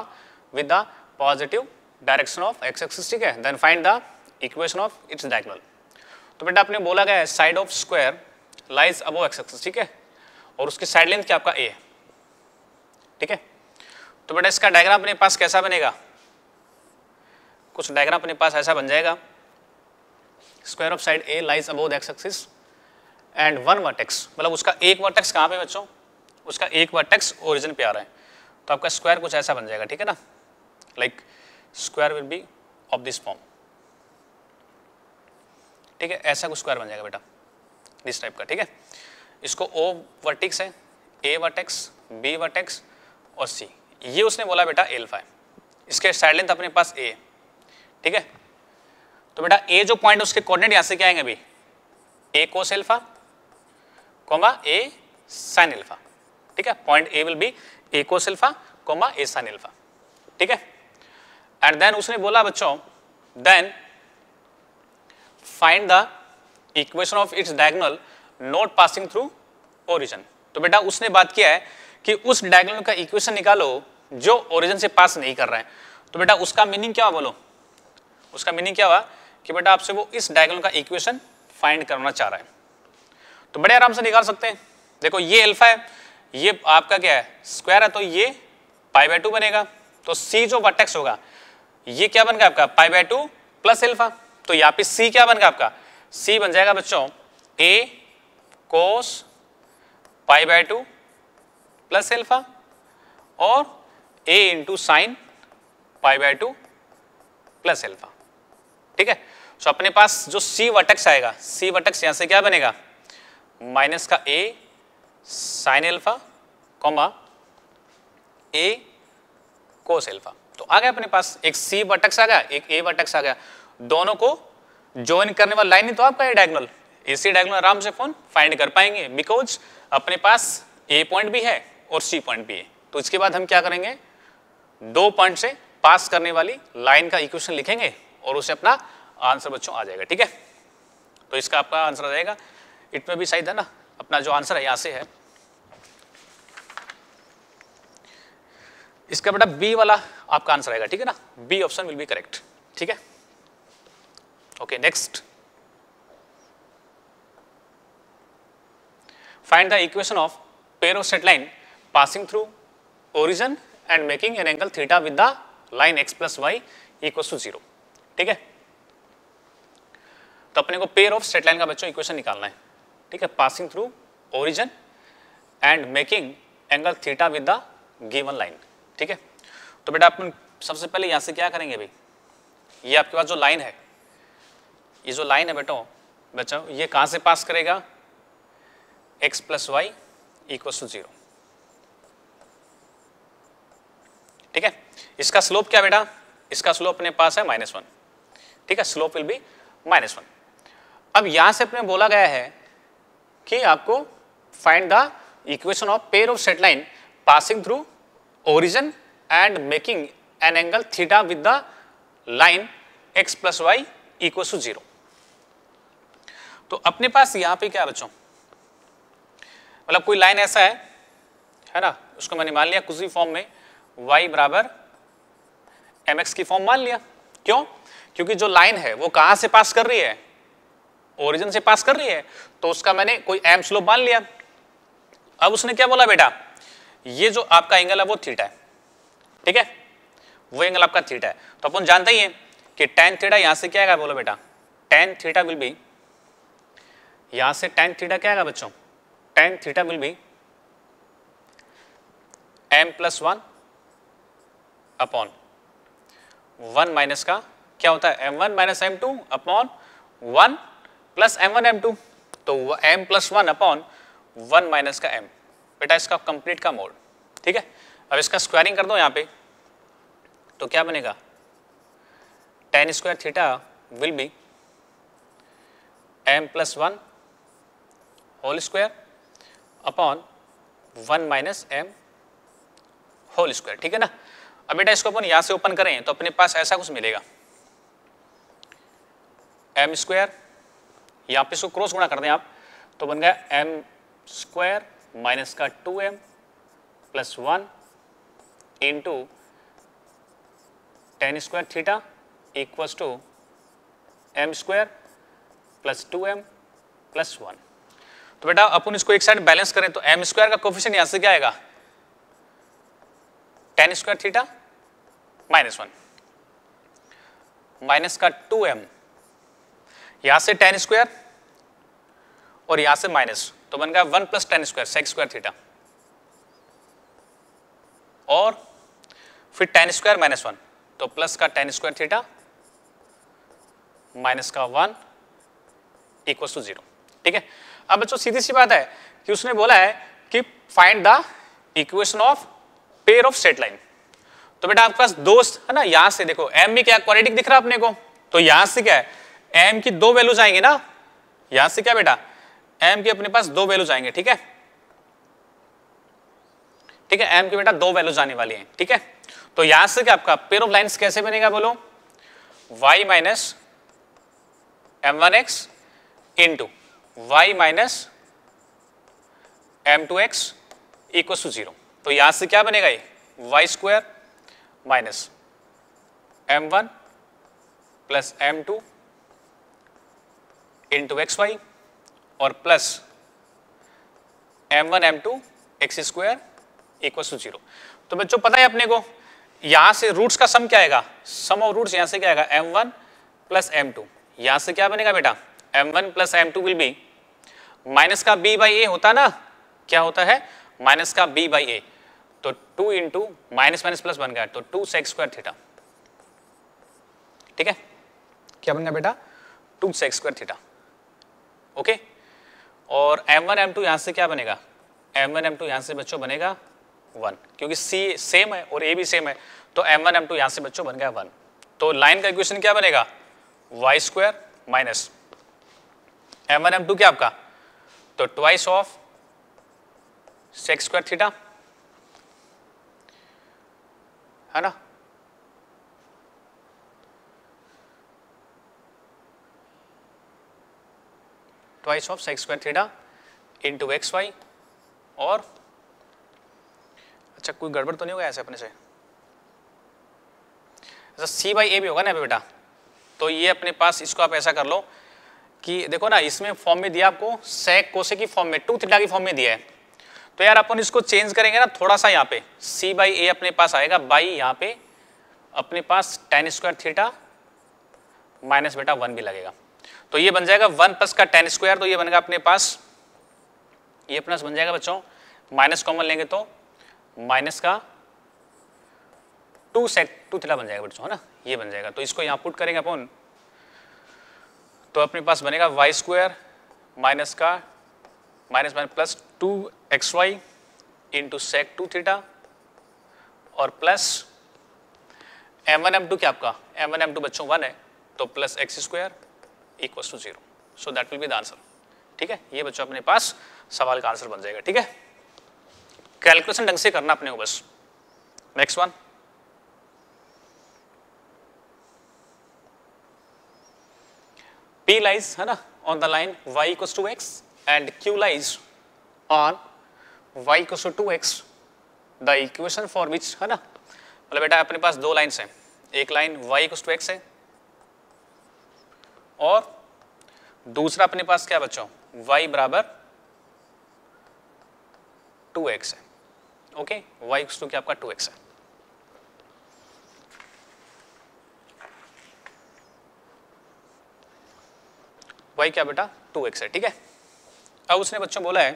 with the positive direction of x axis ठीक है then find the equation of its diagonal तो बेटा आपने बोला गया है side of square lies above x axis ठीक है और उसकी साइड लेंथ क्या आपका ए है ठीक है तो बेटा इसका डायग्राम अपने पास कैसा बनेगा कुछ डायग्राम अपने पास ऐसा बन जाएगा square of side a lies above axis and one vertex मतलब उसका एक वर्टेक्स कहाँ पे बच्चों उसका एक वर्टेक्स ओरिजिन पे आ रहा है तो आपका स्क्वायर कुछ ऐसा बन जाएगा ठीक है ना like square will be of this form ठीक है ऐसा कुछ स्क्वायर बन जाएगा बेटा दिस टाइप का ठीक है इसको ओ वर्टिक्स है ए वर्टेक्स बी वर्टेक्स और सी ये उसने बोला बेटा एल्फा है इसके साइड लेंथ अपने पास ए है ठीक है तो बेटा ए जो पॉइंट उसके कोऑर्डिनेट यहां से क्या आएंगे अभी a cos alpha comma a sine alpha ठीक है point A will be a cos alpha comma a sine alpha ठीक है एंड देन उसने बोला बच्चों then find the equation of its diagonal not passing through origin तो बेटा उसने बात किया है कि उस डायगोनल का इक्वेशन निकालो जो ओरिजन से पास नहीं कर रहा है तो बेटा उसका मीनिंग क्या बोलो उसका मीनिंग क्या हुआ कि बेटा आपसे वो इस डायगोनल का इक्वेशन फाइंड करना चाह रहा है तो बड़े आराम से निकाल सकते हैं देखो ये अल्फा है ये आपका क्या है स्क्वायर है तो ये पाई बाय टू बनेगा तो सी जो वर्टेक्स होगा ये क्या बन गया आपका pi by two plus alpha तो यहाँ पे सी क्या बन गया आपका सी बन जाएगा बच्चों a cos pi by two plus alpha और a into sine pi by two plus alpha ठीक है सो अपने पास जो सी वटक्स आएगा सी वटक्स यहाँ से क्या बनेगा माइनस का a sine alpha comma a cos alpha तो आ गया अपने पास एक सी वटक्स आ गया एक A वटक्स आ गया दोनों को ज्वाइन करने वाला लाइन ही तो आपका डायगोनल इसी डायगोनल आराम से फोन फाइंड कर पाएंगे बिकॉज अपने पास ए पॉइंट भी है और सी पॉइंट भी है तो इसके बाद हम क्या करेंगे दो पॉइंट से पास करने वाली लाइन का इक्वेशन लिखेंगे और उसे अपना आंसर बच्चों आ जाएगा ठीक है तो इसका आपका आंसर आ जाएगा इट में भी शायद है ना अपना जो आंसर है यहां से है इसका बेटा बी वाला आपका आंसर आएगा ठीक है ना B option will be correct ठीक है okay next find the equation of pair of set line passing through origin and making an angle theta with the line x plus y equal to zero ठीक है तो अपने को pair of straight line का बच्चों equation निकालना है ठीक है passing through origin and making angle theta with the given line ठीक है तो बेटा अपन सबसे पहले यहां से क्या करेंगे भाई ये आपके पास जो लाइन है ये जो लाइन है बेटो बच्चों ये कहां से पास करेगा x plus y equal to zero ठीक है इसका स्लोप क्या बेटा इसका स्लोप अपने पास है माइनस वन ठीक है slope will be minus one अब यहां से अपने बोला गया है कि आपको find the equation of pair of set line passing through origin and making an angle theta with the line x plus y equal to zero तो अपने पास यहां पे क्या बच्चों मतलब कोई लाइन ऐसा है है ना उसको मैंने मान लिया कुछ भी फॉर्म में y बराबर एम की फॉर्म मान लिया क्यों क्योंकि जो लाइन है वो कहां से पास कर रही है ओरिजिन से पास कर रही है तो उसका मैंने कोई एम स्लोप मान लिया अब उसने क्या बोला बेटा ये जो आपका एंगल है वो थीटा है ठीक है वो एंगल आपका थीटा है तो अपन जानते ही है कि टेन थीटा यहां से क्या आएगा बोलो बेटा टेन थीटा विल बी यहां से टेन थीटा क्या आएगा बच्चों tan theta will be m plus one upon one minus का क्या होता है m one minus m two upon one plus m one m two तो m plus one upon one minus का एम बेटा इसका कंप्लीट का मोड ठीक है अब इसका स्क्वायरिंग कर दो यहाँ पे तो क्या बनेगा tan square theta will be m plus one whole square upon one minus m whole square ठीक है ना अब बेटा इसको अपन यहाँ से ओपन करें तो अपने पास ऐसा कुछ मिलेगा एम स्क्वायर यहाँ पे इसको क्रॉस गुणा कर दें आप तो बन गया एम स्क्वायर माइनस का two m plus one into tan square theta equals to m square plus two m plus one तो बेटा अपन इसको एक साइड बैलेंस करें तो एम स्क्वायर का कोफिशियंट यहां से क्या आएगा tan square theta minus one minus का टू एम यहां से टेन स्क्वायर और यहां से माइनस तो बन गया one plus tan square sec square theta और फिर टेन स्क्वायर माइनस वन तो प्लस का टेन स्क्वायर थीटा माइनस का वन इक्वल टू जीरो ठीक है अब बच्चों सीधी सी बात है कि उसने बोला है कि find the equation of pair of set line तो बेटा आपके पास दोस्त है ना यहां से देखो एम भी क्या क्वालिटिक दिख रहा है अपने को तो यहां से क्या है एम की दो वैल्यूज आएंगे ना यहां से क्या बेटा एम के अपने पास दो वैल्यूज आएंगे ठीक है ठीक है एम की बेटा दो वैल्यूज आने वाली हैं ठीक है तो यहां से क्या आपका पेयर ऑफ लाइंस कैसे बनेगा बोलो y minus m one x into y minus m two x equal to zero तो यहां से क्या बनेगा ये y square minus m one plus m two into x y और plus m one m two x square equal to zero तो बच्चों पता है अपने को यहां से रूट्स का सम क्या आएगा सम ऑफ रूट्स यहां से क्या आएगा m one plus m two यहां से क्या बनेगा बेटा m one plus m two will be minus का बी बाई ए होता ना क्या होता है माइनस का बी बाई ए तो two into minus minus plus बन गया तो टू सेक्स स्क्वायर थीटा ठीक है क्या बन गया बेटा two sec square theta okay और एम वन एम टू यहाँ से क्या बनेगा एम वन एम टू यहाँ से बच्चों बनेगा वन क्योंकि सी सेम है और ए भी सेम है तो एम वन एम टू यहाँ से बच्चों बन गया वन तो लाइन का इक्वेशन क्या बनेगा y square minus m one m two क्या आपका तो twice of sec square theta है ना twice of sec square theta into xy और अच्छा कोई गड़बड़ तो नहीं होगा ऐसे अपने से अच्छा सी बाई ए भी होगा ना अभी बेटा तो ये अपने पास इसको आप ऐसा कर लो कि देखो ना इसमें फॉर्म में दिया आपको सेक कोसे की फॉर्म में टू थीटा की फॉर्म में दिया है तो यार अपन इसको चेंज करेंगे ना थोड़ा सा यहाँ पे सी बाई ए अपने पास आएगा बाई यहाँ पे अपने पास टेन स्क्वायर थीटा माइनस बेटा वन भी लगेगा तो ये बन जाएगा वन प्लस का टेन स्क्वायर तो ये बनेगा अपने पास ये प्लस बन जाएगा बच्चों माइनस कॉमन लेंगे तो माइनस का टू सेट टू थीटा बन जाएगा बच्चों है ना ये बन जाएगा तो इसको यहां पुट करेंगे अपन तो अपने पास बनेगा वाई स्क्वायर माइनस का minus minus plus two x y into sec two theta और plus m one m two क्या आपका एम वन एम टू बच्चों वन है तो plus x square equal to zero so that will be the answer ठीक है ये बच्चों अपने पास सवाल का आंसर बन जाएगा ठीक है कैलकुलेशन ढंग से करना अपने को बस नेक्स्ट वन P lies है ना on the line y equals to x and q lies on y equals to 2x the equation for which है ना मतलब बेटा अपने पास दो लाइन्स हैं एक line y equals to x है और दूसरा अपने पास क्या बच्चों y बराबर टू एक्स है ओके y एक्स टू क्या आपका टू एक्स है y क्या बेटा टू एक्स है ठीक है अब उसने बच्चों बोला है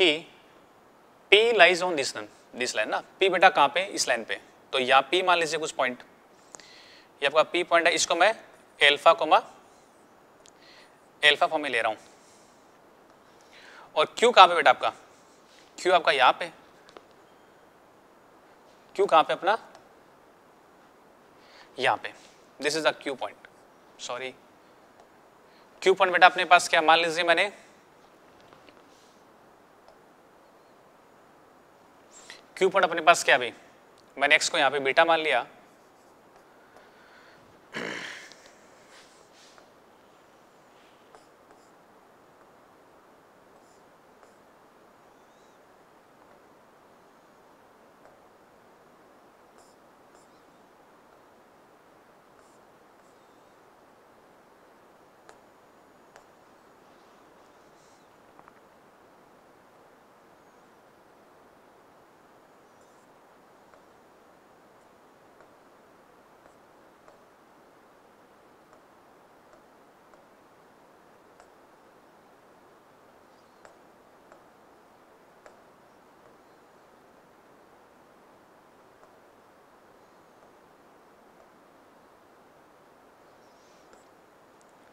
कि p lies on line, this line ना p बेटा कहां पे इस लाइन पे तो या p मान लीजिए कुछ पॉइंट ये आपका p पॉइंट है इसको मैं एल्फ़ा कोमा एल्फ़ा फॉर्म में ले रहा हूँ और क्यू कहाँ पे बेटा आपका क्यू आपका यहाँ पे क्यू कहाँ पे अपना यहाँ पे this is a Q point sorry Q point बेटा अपने पास क्या मान लीजिए मैंने क्यू पॉइंट अपने पास क्या भी मैंने एक्स को यहाँ पे बीटा मान लिया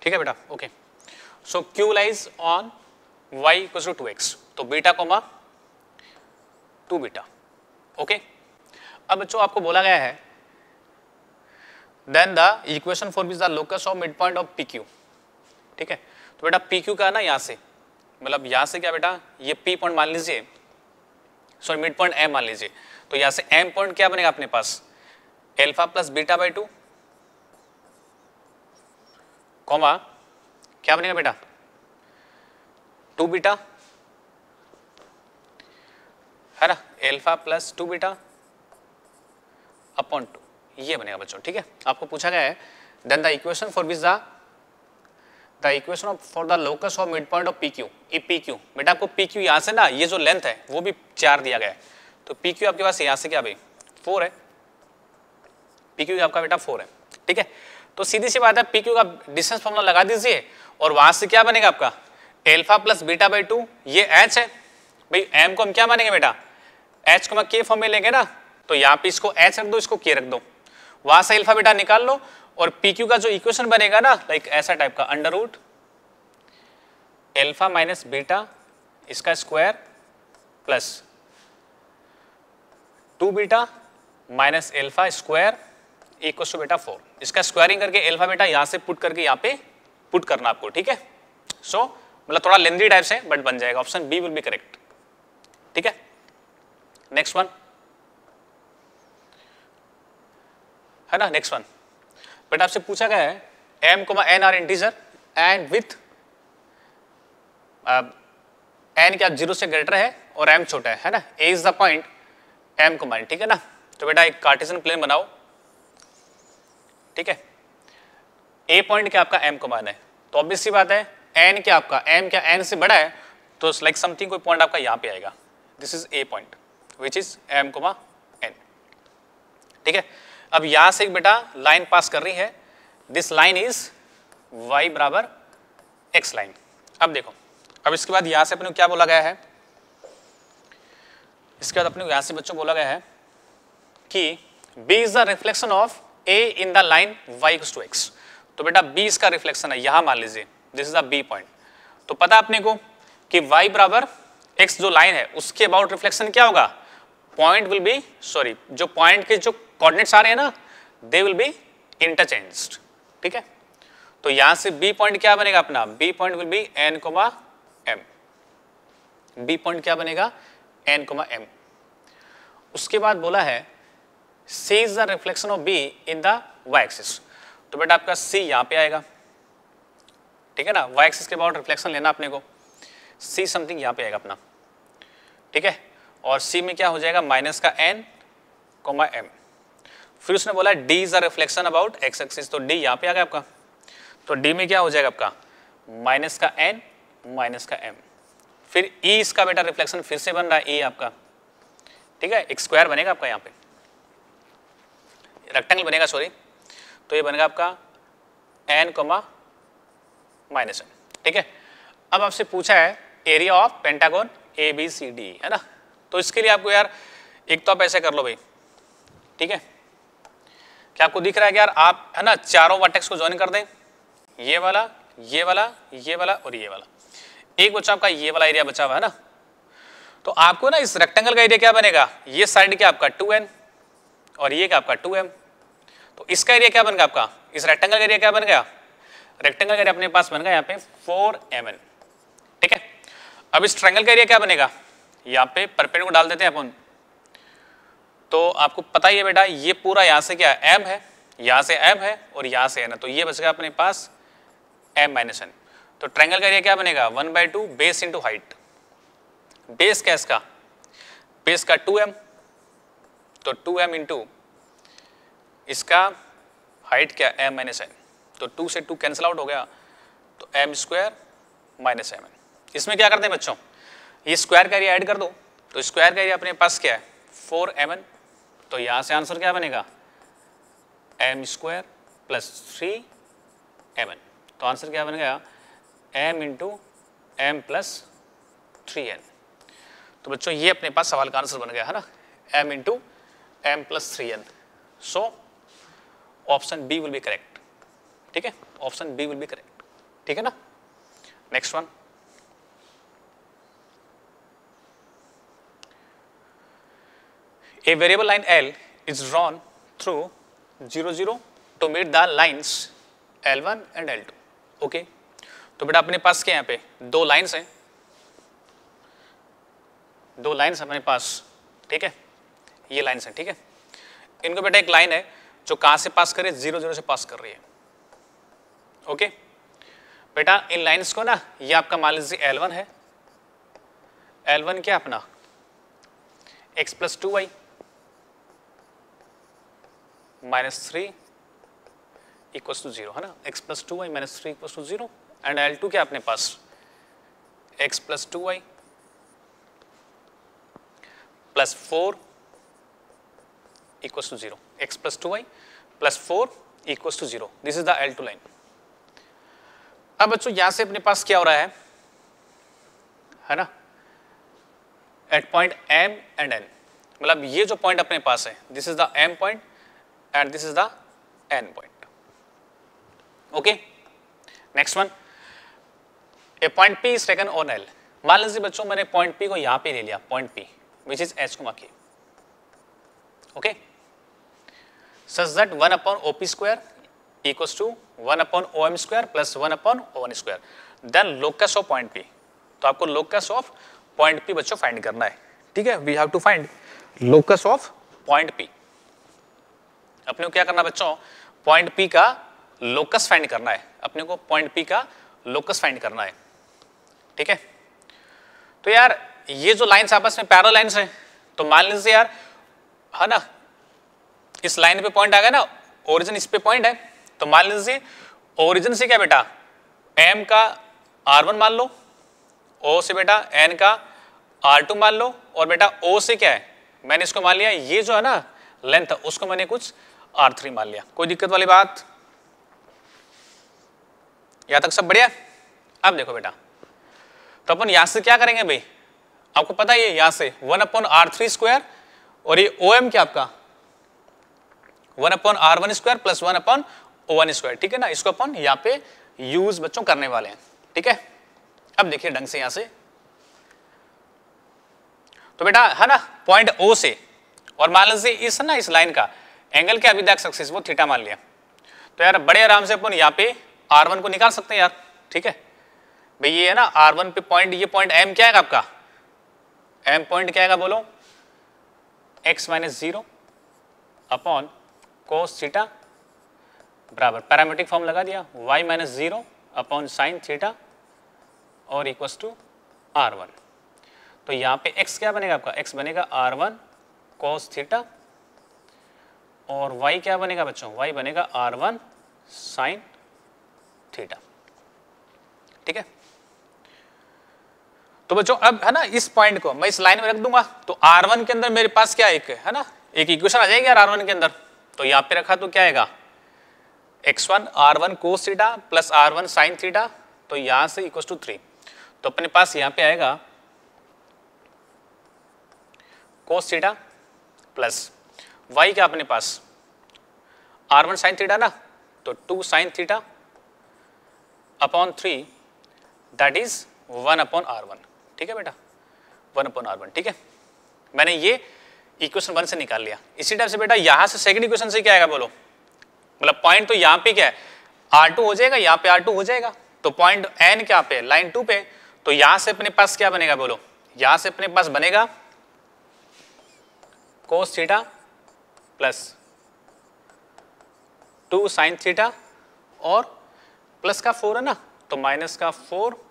ठीक है बेटा okay so Q lies on y equal to two x तो beta comma two beta okay अब बच्चों आपको बोला गया है then the equation for which the locus of mid point of P Q ठीक है तो बेटा पी क्यू का ना यहां से मतलब यहां से क्या बेटा ये पी पॉइंट मान लीजिए सॉरी मिड पॉइंट एम मान लीजिए तो यहां से एम पॉइंट क्या बनेगा अपने पास alpha plus beta by two comma क्या बनेगा बेटा टू बीटा है ना alpha plus two beta upon two ये बनेगा बच्चों ठीक है आपको पूछा गया है then the equation for which the equation of for the locus of mid point of P Q P Q बेटा आपको पी क्यू यहां से ना ये जो लेंथ है वो भी चार दिया गया है तो पी क्यू आपके पास यहां से क्या भाई फोर है पी क्यू आपका बेटा फोर है ठीक है तो सीधी सी बात है पी क्यू का डिस्टेंस फॉर्मला लगा दीजिए और वहां से क्या बनेगा आपका alpha plus beta by two ये एच है भाई एम को हम क्या मानेंगे बेटा एच को मैं के फॉर्म में लेंगे ना तो यहाँ पे इसको एच रख दो इसको के रख दो वहां से एल्फा बेटा निकाल लो और पी क्यू का जो इक्वेशन बनेगा ना लाइक ऐसा टाइप का under root alpha minus beta इसका square plus two beta minus alpha square equal to बेटा फोर इसका स्क्वायरिंग करके एल्फा बेटा यहाँ से पुट करके यहाँ पे पुट करना आपको ठीक है सो मतलब थोड़ा लेंदी टाइप से बट बन जाएगा option B will be correct ठीक है नेक्स्ट वन है ना नेक्स्ट वन बेटा आपसे पूछा गया है m comma n are integer and with n क्या जीरो से ग्रेटर है और एम छोटा है है ना A is the point m comma n ठीक है ना तो बेटा एक कार्टेशन प्लेन बनाओ ठीक है ए पॉइंट क्या आपका एम को मान है तो ऑब्वियस सी बात है एन क्या आपका एम क्या एन से बड़ा है तो लाइक समथिंग कोई पॉइंट आपका यहां पे आएगा this is a point which is m comma n ठीक है अब यहां से एक बेटा लाइन पास कर रही है दिस लाइन इज वाई बराबर एक्स लाइन अब देखो अब इसके बाद यहां से अपने क्या बोला गया है इसके बाद अपने यहां से बच्चों बोला गया है कि B is the reflection of A in the line y two x तो बेटा बी इसका रिफ्लेक्शन है यहां मान लीजिए this is the B point तो पता अपने को कि वाई बराबर एक्स जो लाइन है उसके अबाउट रिफ्लेक्शन क्या होगा पॉइंट विल बी सॉरी जो पॉइंट के जो कॉर्डिनेट्स आ रहे हैं ना दे विल बी इंटरचेंज ठीक है तो यहां से बी पॉइंट क्या बनेगा अपना B point will be n comma m B point क्या बनेगा एन कोमा एम उसके बाद बोला है C is the reflection of B in the y axis तो बेटा आपका सी यहाँ पे आएगा ठीक है ना वाई एक्सिस के बाद रिफ्लेक्शन लेना अपने को सी समथिंग यहाँ पे आएगा अपना ठीक है और सी में क्या हो जाएगा माइनस का एन कोमा एम फिर उसने बोला D is the reflection about x axis तो डी यहाँ पे आ गया आपका तो डी में क्या हो जाएगा आपका माइनस का एन माइनस का एम फिर ई e इसका बेटा रिफ्लेक्शन फिर से बन रहा है ई e आपका ठीक है एक स्क्वायर बनेगा आपका यहाँ पे रेक्टेंगल बनेगा सॉरी तो ये बनेगा आपका एन कोमा माइनस एन ठीक है अब आपसे पूछा है area of pentagon A B C D है ना तो इसके लिए आपको यार एक तो आप ऐसे कर लो भाई ठीक है क्या आपको दिख रहा है कि यार आप है ना चारों वर्टेक्स को ज्वाइन कर दें ये वाला ये वाला ये वाला और ये वाला एक बच्चा आपका ये वाला एरिया बचा हुआ है ना तो आपको ना इस रेक्टेंगल का एरिया क्या बनेगा ये साइड क्या आपका टू एन और ये क्या आपका टू एम तो इसका एरिया क्या बन गया आपका इस रेक्टेंगल एरिया क्या बन गया रेक्टेंगल का एरिया अपने पास बन गया यहाँ पे फोर एम एन ठीक है अब इस ट्रैंगल का एरिया क्या बनेगा यहाँ पे परपेंड को डाल देते हैं अपन तो आपको पता ही है बेटा ये पूरा यहाँ से क्या एम है यहाँ से एम है और यहाँ से एन है तो ये बच गया अपने पास एम माइनस एन तो ट्रैंगल का एरिया क्या बनेगा one by two base into height base क्या इसका बेस का टू एम तो 2m एम इंटू इसका हाइट क्या m माइनस एन तो 2 से 2 कैंसिल आउट हो गया तो एम स्क्वायर माइनस एम इसमें क्या करते हैं बच्चों ये स्क्वायर का एरिया ऐड कर दो तो स्क्वायर का एरिया अपने पास क्या है फोर एम एन तो यहाँ से आंसर क्या बनेगा m square plus three m n तो आंसर क्या बनेगा m into m plus three n तो बच्चों ये अपने पास सवाल का आंसर बन गया है ना m into m plus 3n. So, option B will be correct. ठीक है option B will be correct ठीक है ना next one a variable line L is drawn through 0 0 to meet the lines L1 and L2 okay तो बेटा अपने पास क्या यहाँ पे दो लाइंस हैं दो लाइंस हमारे पास ठीक है ये लाइन है ठीक है इनको बेटा एक लाइन है जो कहाँ से पास कर रही है जीरो जीरो से पास कर रही है ओके बेटा इन लाइंस को ना ये आपका मान लीजिए एल है एल क्या अपना x plus two Y minus three equal to zero है ना x plus two Y minus three equal to zero and L two क्या अपने पास x plus two Y plus four equals to 0, x plus 2y plus 4 equals to 0. This is the L2 line. अब बच्चों यहां से अपने पास क्या हो रहा है है ना at point m and n मतलब ये जो पॉइंट अपने पास है this is the m point and this is the n point okay next one a point p is taken on l मान लीजिए बच्चों मैंने पॉइंट p को यहां पे ले लिया point p which is h को mark okay okay? such that 1 upon OP square equals to 1 upon OM square plus 1 upon O1 square. Then locus of point P. तो आपको locus of point P बच्चों find करना है ठीक है We have to find locus of point P. अपने को क्या करना बच्चों पॉइंट P का लोकस फाइंड करना है अपने को पॉइंट P का लोकस फाइंड करना है ठीक है तो यार ये जो लाइंस आपस में पैरल लाइंस हैं तो मान लीजिए यार है ना इस लाइन पे पॉइंट आ गया ना ओरिजिन इस पे पॉइंट है तो मान लीजिए ओरिजिन से क्या बेटा एम का आर वन मान लो ओ से बेटा एन का आर टू मान लो और बेटा ओ से क्या है मैंने इसको मान लिया ये जो है ना लेंथ उसको मैंने कुछ आर थ्री मान लिया कोई दिक्कत वाली बात यहां तक सब बढ़िया अब देखो बेटा तो अपन यहां से क्या करेंगे भाई आपको पता है यहां से one upon are three square और ये ओ एम क्या आपका one upon r one square plus one upon O one square ठीक है ना इसको अपन यहाँ पे यूज बच्चों करने वाले हैं ठीक है अब देखिए ढंग से यहां से तो बेटा है ना पॉइंट ओ से और मान लीजिए इस ना इस लाइन का एंगल क्या अभी अभिदायक सक्सेस वो थीटा मान लिया तो यार बड़े आराम से अपन यहाँ पे आर वन को निकाल सकते हैं यार ठीक है भाई ये है ना आर वन पे पॉइंट ये पॉइंट एम क्या है आपका एम पॉइंट क्या है बोलो x minus zero upon cos theta बराबर पैरामेट्रिक फॉर्म लगा दिया y minus zero upon sine theta और इक्वस टू आर वन तो यहाँ पे x क्या बनेगा आपका x बनेगा आर वन कोस थीटा और y क्या बनेगा बच्चों y बनेगा आर वन साइन थीटा ठीक है तो बच्चों अब है ना इस पॉइंट को मैं इस लाइन में रख दूंगा तो R1 के अंदर मेरे पास क्या एक है ना एक इक्वेशन आ जाएगी यार R1 के अंदर तो यहां पे रखा तो क्या आएगा x one r one cos theta plus r one sine theta तो यहां से इक्व टू थ्री तो अपने पास यहां पे आएगा कोस थीटा प्लस वाई क्या अपने पास आर वन साइन थीटा ना तो two sine theta upon three that is one upon r one ठीक है बेटा वन अपॉन आर वन ठीक है मैंने ये इक्वेशन वन से निकाल लिया इसी टाइप से बेटा यहां से सेकंड इक्वेशन से क्या आएगा बोलो मतलब पॉइंट तो यहां पे क्या है आर टू हो जाएगा यहां पे आर टू हो जाएगा तो पॉइंट एन क्या पे लाइन टू पे तो यहां से अपने पास क्या बनेगा बोलो यहां से अपने पास बनेगा cos theta plus two sine theta और प्लस का फोर है ना तो माइनस का four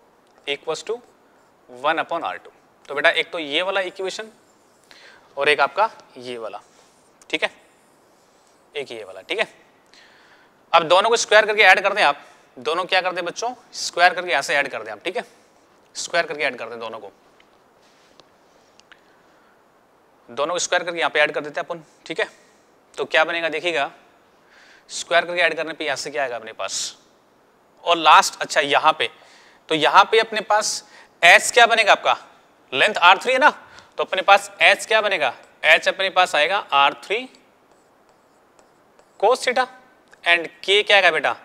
equals to one upon r two तो बेटा एक तो ये वाला इक्वेशन और एक आपका ये वाला ठीक है एक ये वाला ठीक है अब दोनों को स्क्वायर करके ऐड कर दें आप दोनों क्या कर दें बच्चों स्क्वायर करके ऐसे ऐड कर दें आप ठीक है स्क्वायर करके ऐड कर दें दोनों को दोनों को स्क्वायर करके यहाँ पे ऐड कर देते हैं अपन ठीक है तो क्या बनेगा देखिएगा स्क्वायर करके ऐड करने पे यहाँ से क्या आएगा अपने पास और लास्ट अच्छा यहाँ पे तो यहाँ पे अपने पास एस क्या बनेगा आपका लेंथ आर थ्री है ना तो अपने पास एच क्या बनेगा एच अपने पास आएगा r three cos theta and k क्या है बेटा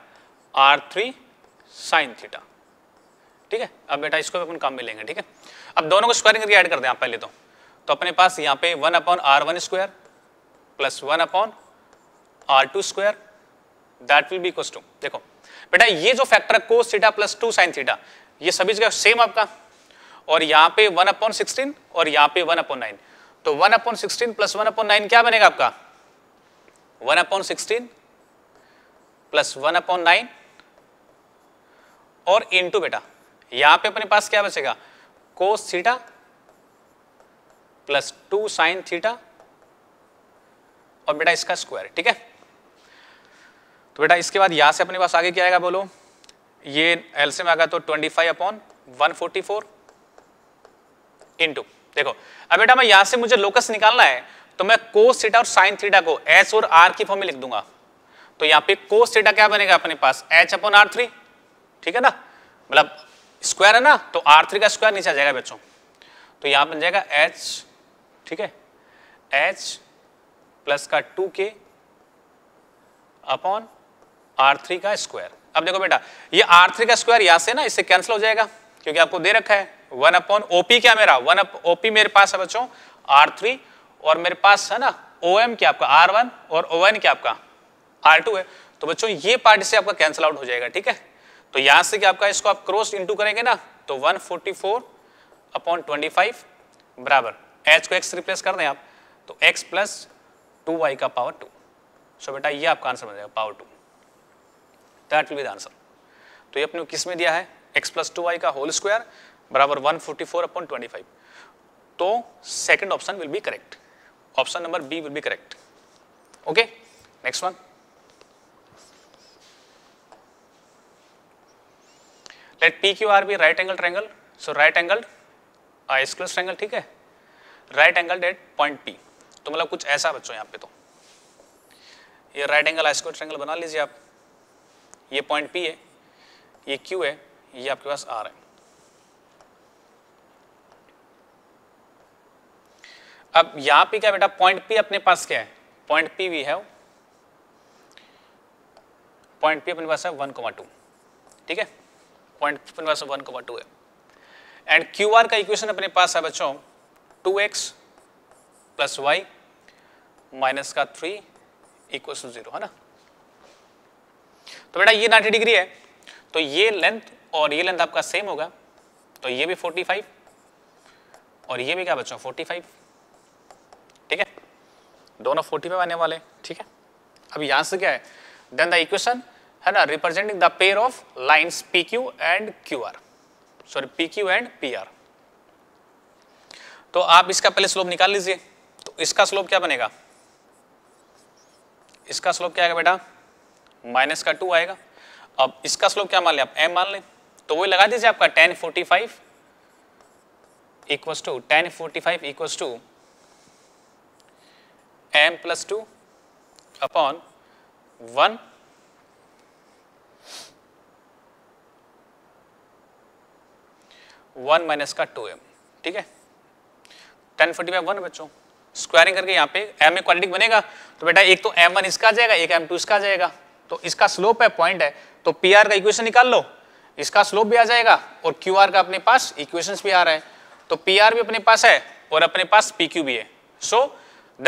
आर थ्री साइन थीटा ठीक है अब बेटा इसको अपन काम में लेंगे ठीक है अब दोनों को स्क्वायरिंग करके ऐड कर दें आप पहले तो तो अपने पास यहाँ पे one upon r one square plus one upon r two square that will be equals to देखो बेटा ये जो फैक्टर है cos theta plus two sine theta ये सभी जगह सेम आपका और यहाँ पे वन अपॉन सिक्सटीन और यहाँ पे वन अपॉन नाइन तो one upon sixteen plus one upon nine क्या बनेगा आपका one upon sixteen plus one upon nine और इनटू बेटा यहां पे अपने पास क्या बचेगा cos theta plus two sine theta और बेटा इसका स्क्वायर ठीक है तो बेटा इसके बाद यहां से अपने पास आगे क्या आएगा बोलो ये एलसीएम आएगा तो five upon one forty four into देखो अब बेटा मैं यहां से मुझे लोकस निकालना है तो मैं कोस थीटा और साइन थीटा को एस और आर की फॉर्म में लिख दूंगा तो यहाँ पे कोस थीटा क्या बनेगा अपने पास एच अपॉन आर थ्री ठीक है ना मतलब स्क्वायर है ना तो आर थ्री का स्क्वायर नीचे आ जाएगा बच्चों तो यहां बन जाएगा एच ठीक है एच प्लस का टू के अपॉन आर थ्री का स्क्वायर अब देखो बेटा ये आर थ्री का स्क्वायर यहां से ना इससे कैंसिल हो जाएगा क्योंकि आपको दे रखा है वन अपॉन ओपी क्या मेरा वन अप ओपी मेरे पास है बच्चों आर थ्री और मेरे पास है ना ओ एम क्या आपका आर वन और ओ एन क्या आपका आर टू है तो बच्चों ये पार्ट से आपका कैंसिल आउट हो जाएगा ठीक है तो यहां से क्या आपका इसको आप क्रॉस इंटू करेंगे ना तो 144 फोर्टी फोर अपॉन ट्वेंटी बराबर एच को एक्स रिप्लेस कर दें आप तो एक्स प्लस टू वाई का पावर टू सो बेटा ये आपका आंसर बन जाएगा power two that will be the answer तो ये अपने किस में दिया है एक्स प्लस टू वाई का होल स्क्वायर बराबर 144 forty four upon twenty five तो second option will be correct option number B will be correct okay next one let P Q R be right angle triangle so right angle isosceles triangle ठीक है right angle at point P तो मतलब कुछ ऐसा बच्चों यहाँ पे तो ये राइट एंगल आइस्क्रो ट्रैंगल बना लीजिए आप ये पॉइंट पी है ये क्यू है ये आपके पास आर है अब यहां पे क्या बेटा पॉइंट पी अपने पास क्या है पॉइंट पी वी है पॉइंट पी अपने पास है वन कोमा टू ठीक है पॉइंट पी अपने पास वन कोमा टू है एंड क्यू आर का इक्वेशन अपने पास है बच्चों two X plus Y minus का थ्री इक्वल टू जीरो है ना तो बेटा ये नाइन्टी डिग्री है तो ये लेंथ और ये लेंथ आपका सेम होगा तो ये भी फाइव और ये भी क्या बच्चों फाइव दोनों 45 आने वाले ठीक है अब यहां से क्या है देन द इक्वेशन है ना representing the pair of lines P Q and Q R sorry P Q and P R तो आप इसका पहले स्लोप निकाल लीजिए तो इसका स्लोप क्या बनेगा इसका स्लोप क्या आएगा बेटा माइनस का टू आएगा अब इसका स्लोप क्या मान लें आप एम मान लें तो वही लगा दीजिए आपका ten forty five equals to ten forty five equals to m plus 2 upon 1 1 minus का 2m ठीक है 10 फोर्टी बाई बच्चों स्क्वायरिंग करके यहां पे m में क्वालिटी बनेगा तो बेटा एक तो m1 इसका आ जाएगा एक m2 इसका आ जाएगा तो इसका स्लोप है पॉइंट है तो pr का इक्वेशन निकाल लो इसका स्लोप भी आ जाएगा और qr का अपने पास इक्वेशंस भी आ रहा है तो pr भी अपने पास है और अपने पास pq भी है so so,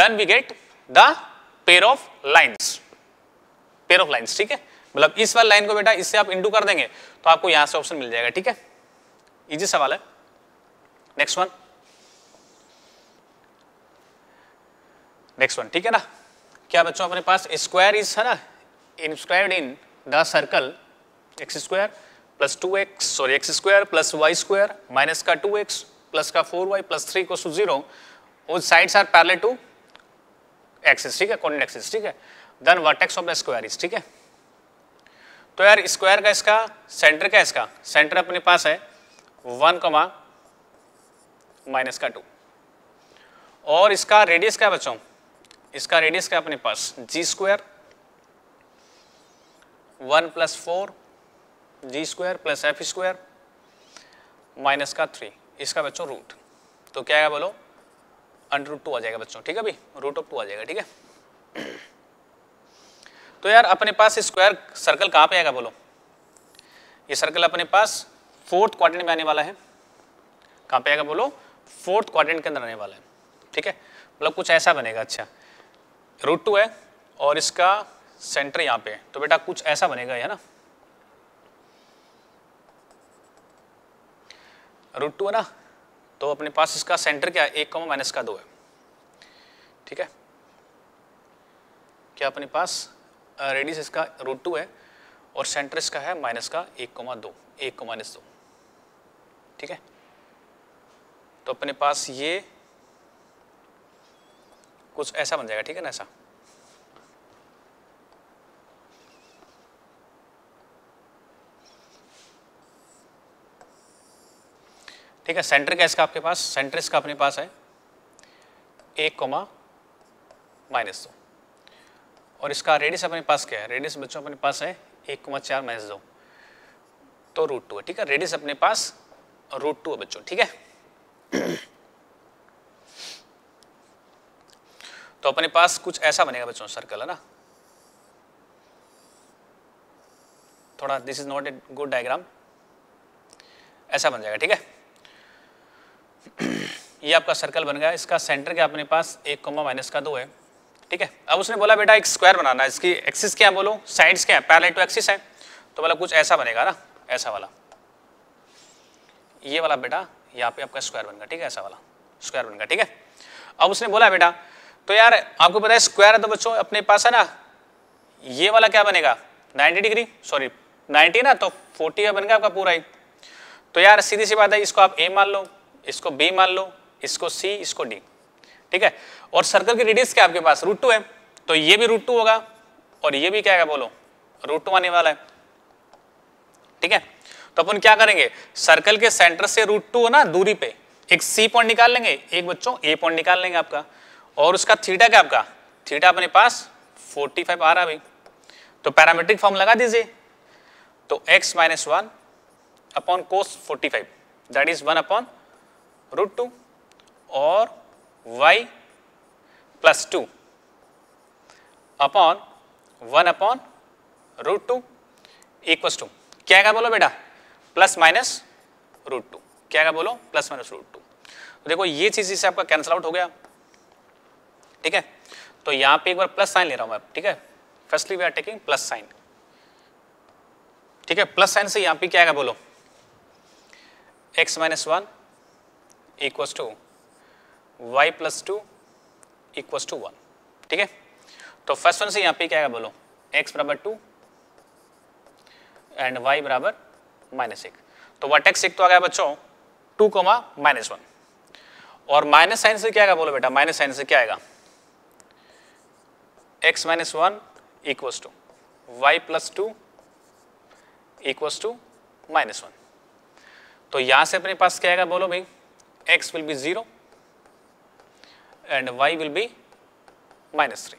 then we get the pair of lines pair of lines ठीक है मतलब इस वाली लाइन को बेटा इससे आप इंटू कर देंगे तो आपको यहां से ऑप्शन मिल जाएगा ठीक है इजी सवाल है नेक्स्ट वन नेक्स्ट वन ठीक है ना क्या बच्चों अपने पास स्क्वायर इज है ना inscribed in the circle X square plus two X sorry X square plus Y square minus का टू एक्स प्लस का फोर वाई प्लस थ्री को zero sides are parallel to axis ठीक है coordinate axis ठीक है then vertex of the square is ठीक है तो यार स्क्वायर का इसका सेंटर क्या इसका सेंटर अपने पास है वन कमा माइनस का टू और इसका रेडियस क्या बच्चों इसका रेडियस क्या अपने पास G square one plus four G square plus F square minus का थ्री इसका बच्चों रूट तो क्या है बोलो अंडर रूट टू आ जाएगा बच्चों ठीक है अभी रूट ऑफ टू आ जाएगा ठीक है तो यार अपने पास स्क्वायर सर्कल कहाँ पे आएगा बोलो ये सर्कल अपने पास फोर्थ क्वाड्रेंट में आने वाला है कहाँ पे आएगा बोलो फोर्थ क्वाड्रेंट के अंदर आने वाला है ठीक है मतलब कुछ ऐसा बनेगा अच्छा रूट टू है और इसका सेंटर यहाँ पे है तो बेटा कुछ ऐसा बनेगा है ना रूट टू है ना तो अपने पास इसका सेंटर क्या है एक कॉमा माइनस का दो है ठीक है क्या अपने पास रेडियस इसका रूट टू है और सेंटर इसका है माइनस का एक कॉमा दो एक को माइनस दो ठीक है तो अपने पास ये कुछ ऐसा बन जाएगा ठीक है ना ऐसा ठीक है सेंटर क्या इसका आपके पास सेंटर इसका अपने पास है एक कोमा माइनस दो और इसका रेडियस अपने पास क्या है रेडियस बच्चों अपने पास है एक कोमा चार माइनस दो तो रूट टू है ठीक है रेडियस अपने पास रूट टू है बच्चों ठीक है तो अपने पास कुछ ऐसा बनेगा बच्चों सर्कल है ना थोड़ा this is not a good diagram ऐसा बन जाएगा ठीक है ये आपका सर्कल बन गया इसका सेंटर क्या अपने पास एक कोमा माइनस का दो है ठीक है अब उसने बोला बेटा एक स्क्वायर बनाना है इसकी एक्सिस क्या बोलो साइड्स क्या है पैरेलल टू एक्सिस है तो मतलब कुछ ऐसा बनेगा ना ऐसा वाला ये वाला बेटा यहाँ पे आपका स्क्वायर बन गया ठीक है ऐसा वाला स्क्वायर बन गया ठीक है अब उसने बोला बेटा तो यार आपको पता है स्क्वायर है तो बच्चों अपने पास है ना ये वाला क्या बनेगा नाइनटी डिग्री सॉरी नाइनटी ना तो फोर्टी बन गया आपका पूरा ही तो यार सीधी सी बात है इसको आप ए मान लो इसको बी मान लो इसको सी इसको डी ठीक है और सर्कल की रेडियस क्या आपके पास रूट टू है तो ये भी रूट टू होगा और ये भी क्या है बोलो रूट टू आने वाला है ठीक है तो अपन क्या करेंगे सर्कल के सेंटर से रूट टू ना दूरी पे एक सी पॉइंट निकाल लेंगे एक बच्चों ए पॉइंट निकाल लेंगे आपका और उसका थीटा क्या आपका थीटा अपने पास 45 आ रहा भाई तो पैरामेट्रिक फॉर्म लगा दीजिए तो X minus one upon cos forty five that is one upon root two और y plus two upon one upon root two equals to क्या क्या बोलो बेटा प्लस माइनस रूट टू क्या क्या बोलो प्लस माइनस रूट टू तो देखो ये चीज इससे आपका कैंसिल आउट हो गया ठीक है तो यहां पे एक बार प्लस साइन ले रहा हूं मैं ठीक है firstly we are taking plus sine ठीक है प्लस साइन से यहां पे क्या आएगा बोलो x minus one equals two Y plus two equals to one ठीक है तो फर्स्ट वन से यहाँ पे क्या है बोलो x बराबर टू एंड y बराबर माइनस एक तो वर्टेक्स एक तो आ गया बच्चों टू कोमा माइनस वन और माइनस साइन से क्या आएगा बोलो बेटा माइनस साइन से क्या आएगा x minus one equals to Y plus two equals to minus one तो यहां से अपने पास क्या आएगा बोलो भाई x will be 0 and y will be minus three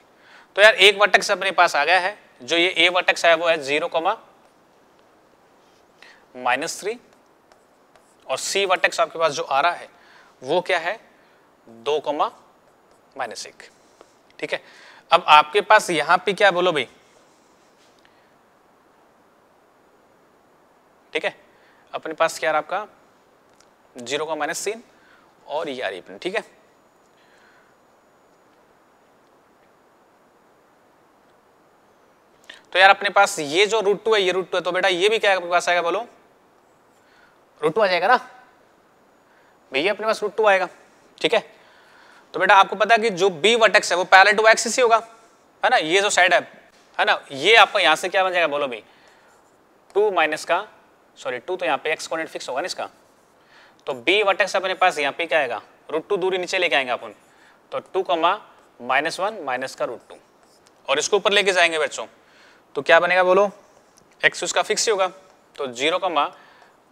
तो यार एक वर्टेक्स अपने पास आ गया है जो ये ए वर्टेक्स है वो है जीरो कॉमा माइनस थ्री और सी वर्टेक्स आपके पास जो आ रहा है वो क्या है दो कॉमा माइनस एक ठीक है अब आपके पास यहां पे क्या बोलो भाई ठीक है अपने पास क्या है आपका जीरो का माइनस तीन और ये आर प्लेन ठीक है तो यार अपने पास ये जो रूट टू है ये रूट टू है तो बेटा ये भी क्या पास आएगा बोलो रूट टू आ जाएगा ना भैया अपने पास रूट टू आएगा ठीक है तो बेटा आपको पता है कि जो बी वर्टेक्स है वो पहले टू एक्सिस ही होगा है ना ये जो साइड है है ना ये आपका यहां से क्या बन जाएगा बोलो भाई टू माइनस का सॉरी टू तो यहाँ पे एक्स कोऑर्डिनेट फिक्स होगा ना इसका तो बी वटेक्स अपने पास यहाँ पे क्या आएगा रूट टू दूरी नीचे लेके आएंगे अपन तो two comma minus one minus का रूट टू और इसको ऊपर लेके जाएंगे बच्चों तो क्या बनेगा बोलो एक्स उसका फिक्स ही होगा तो zero comma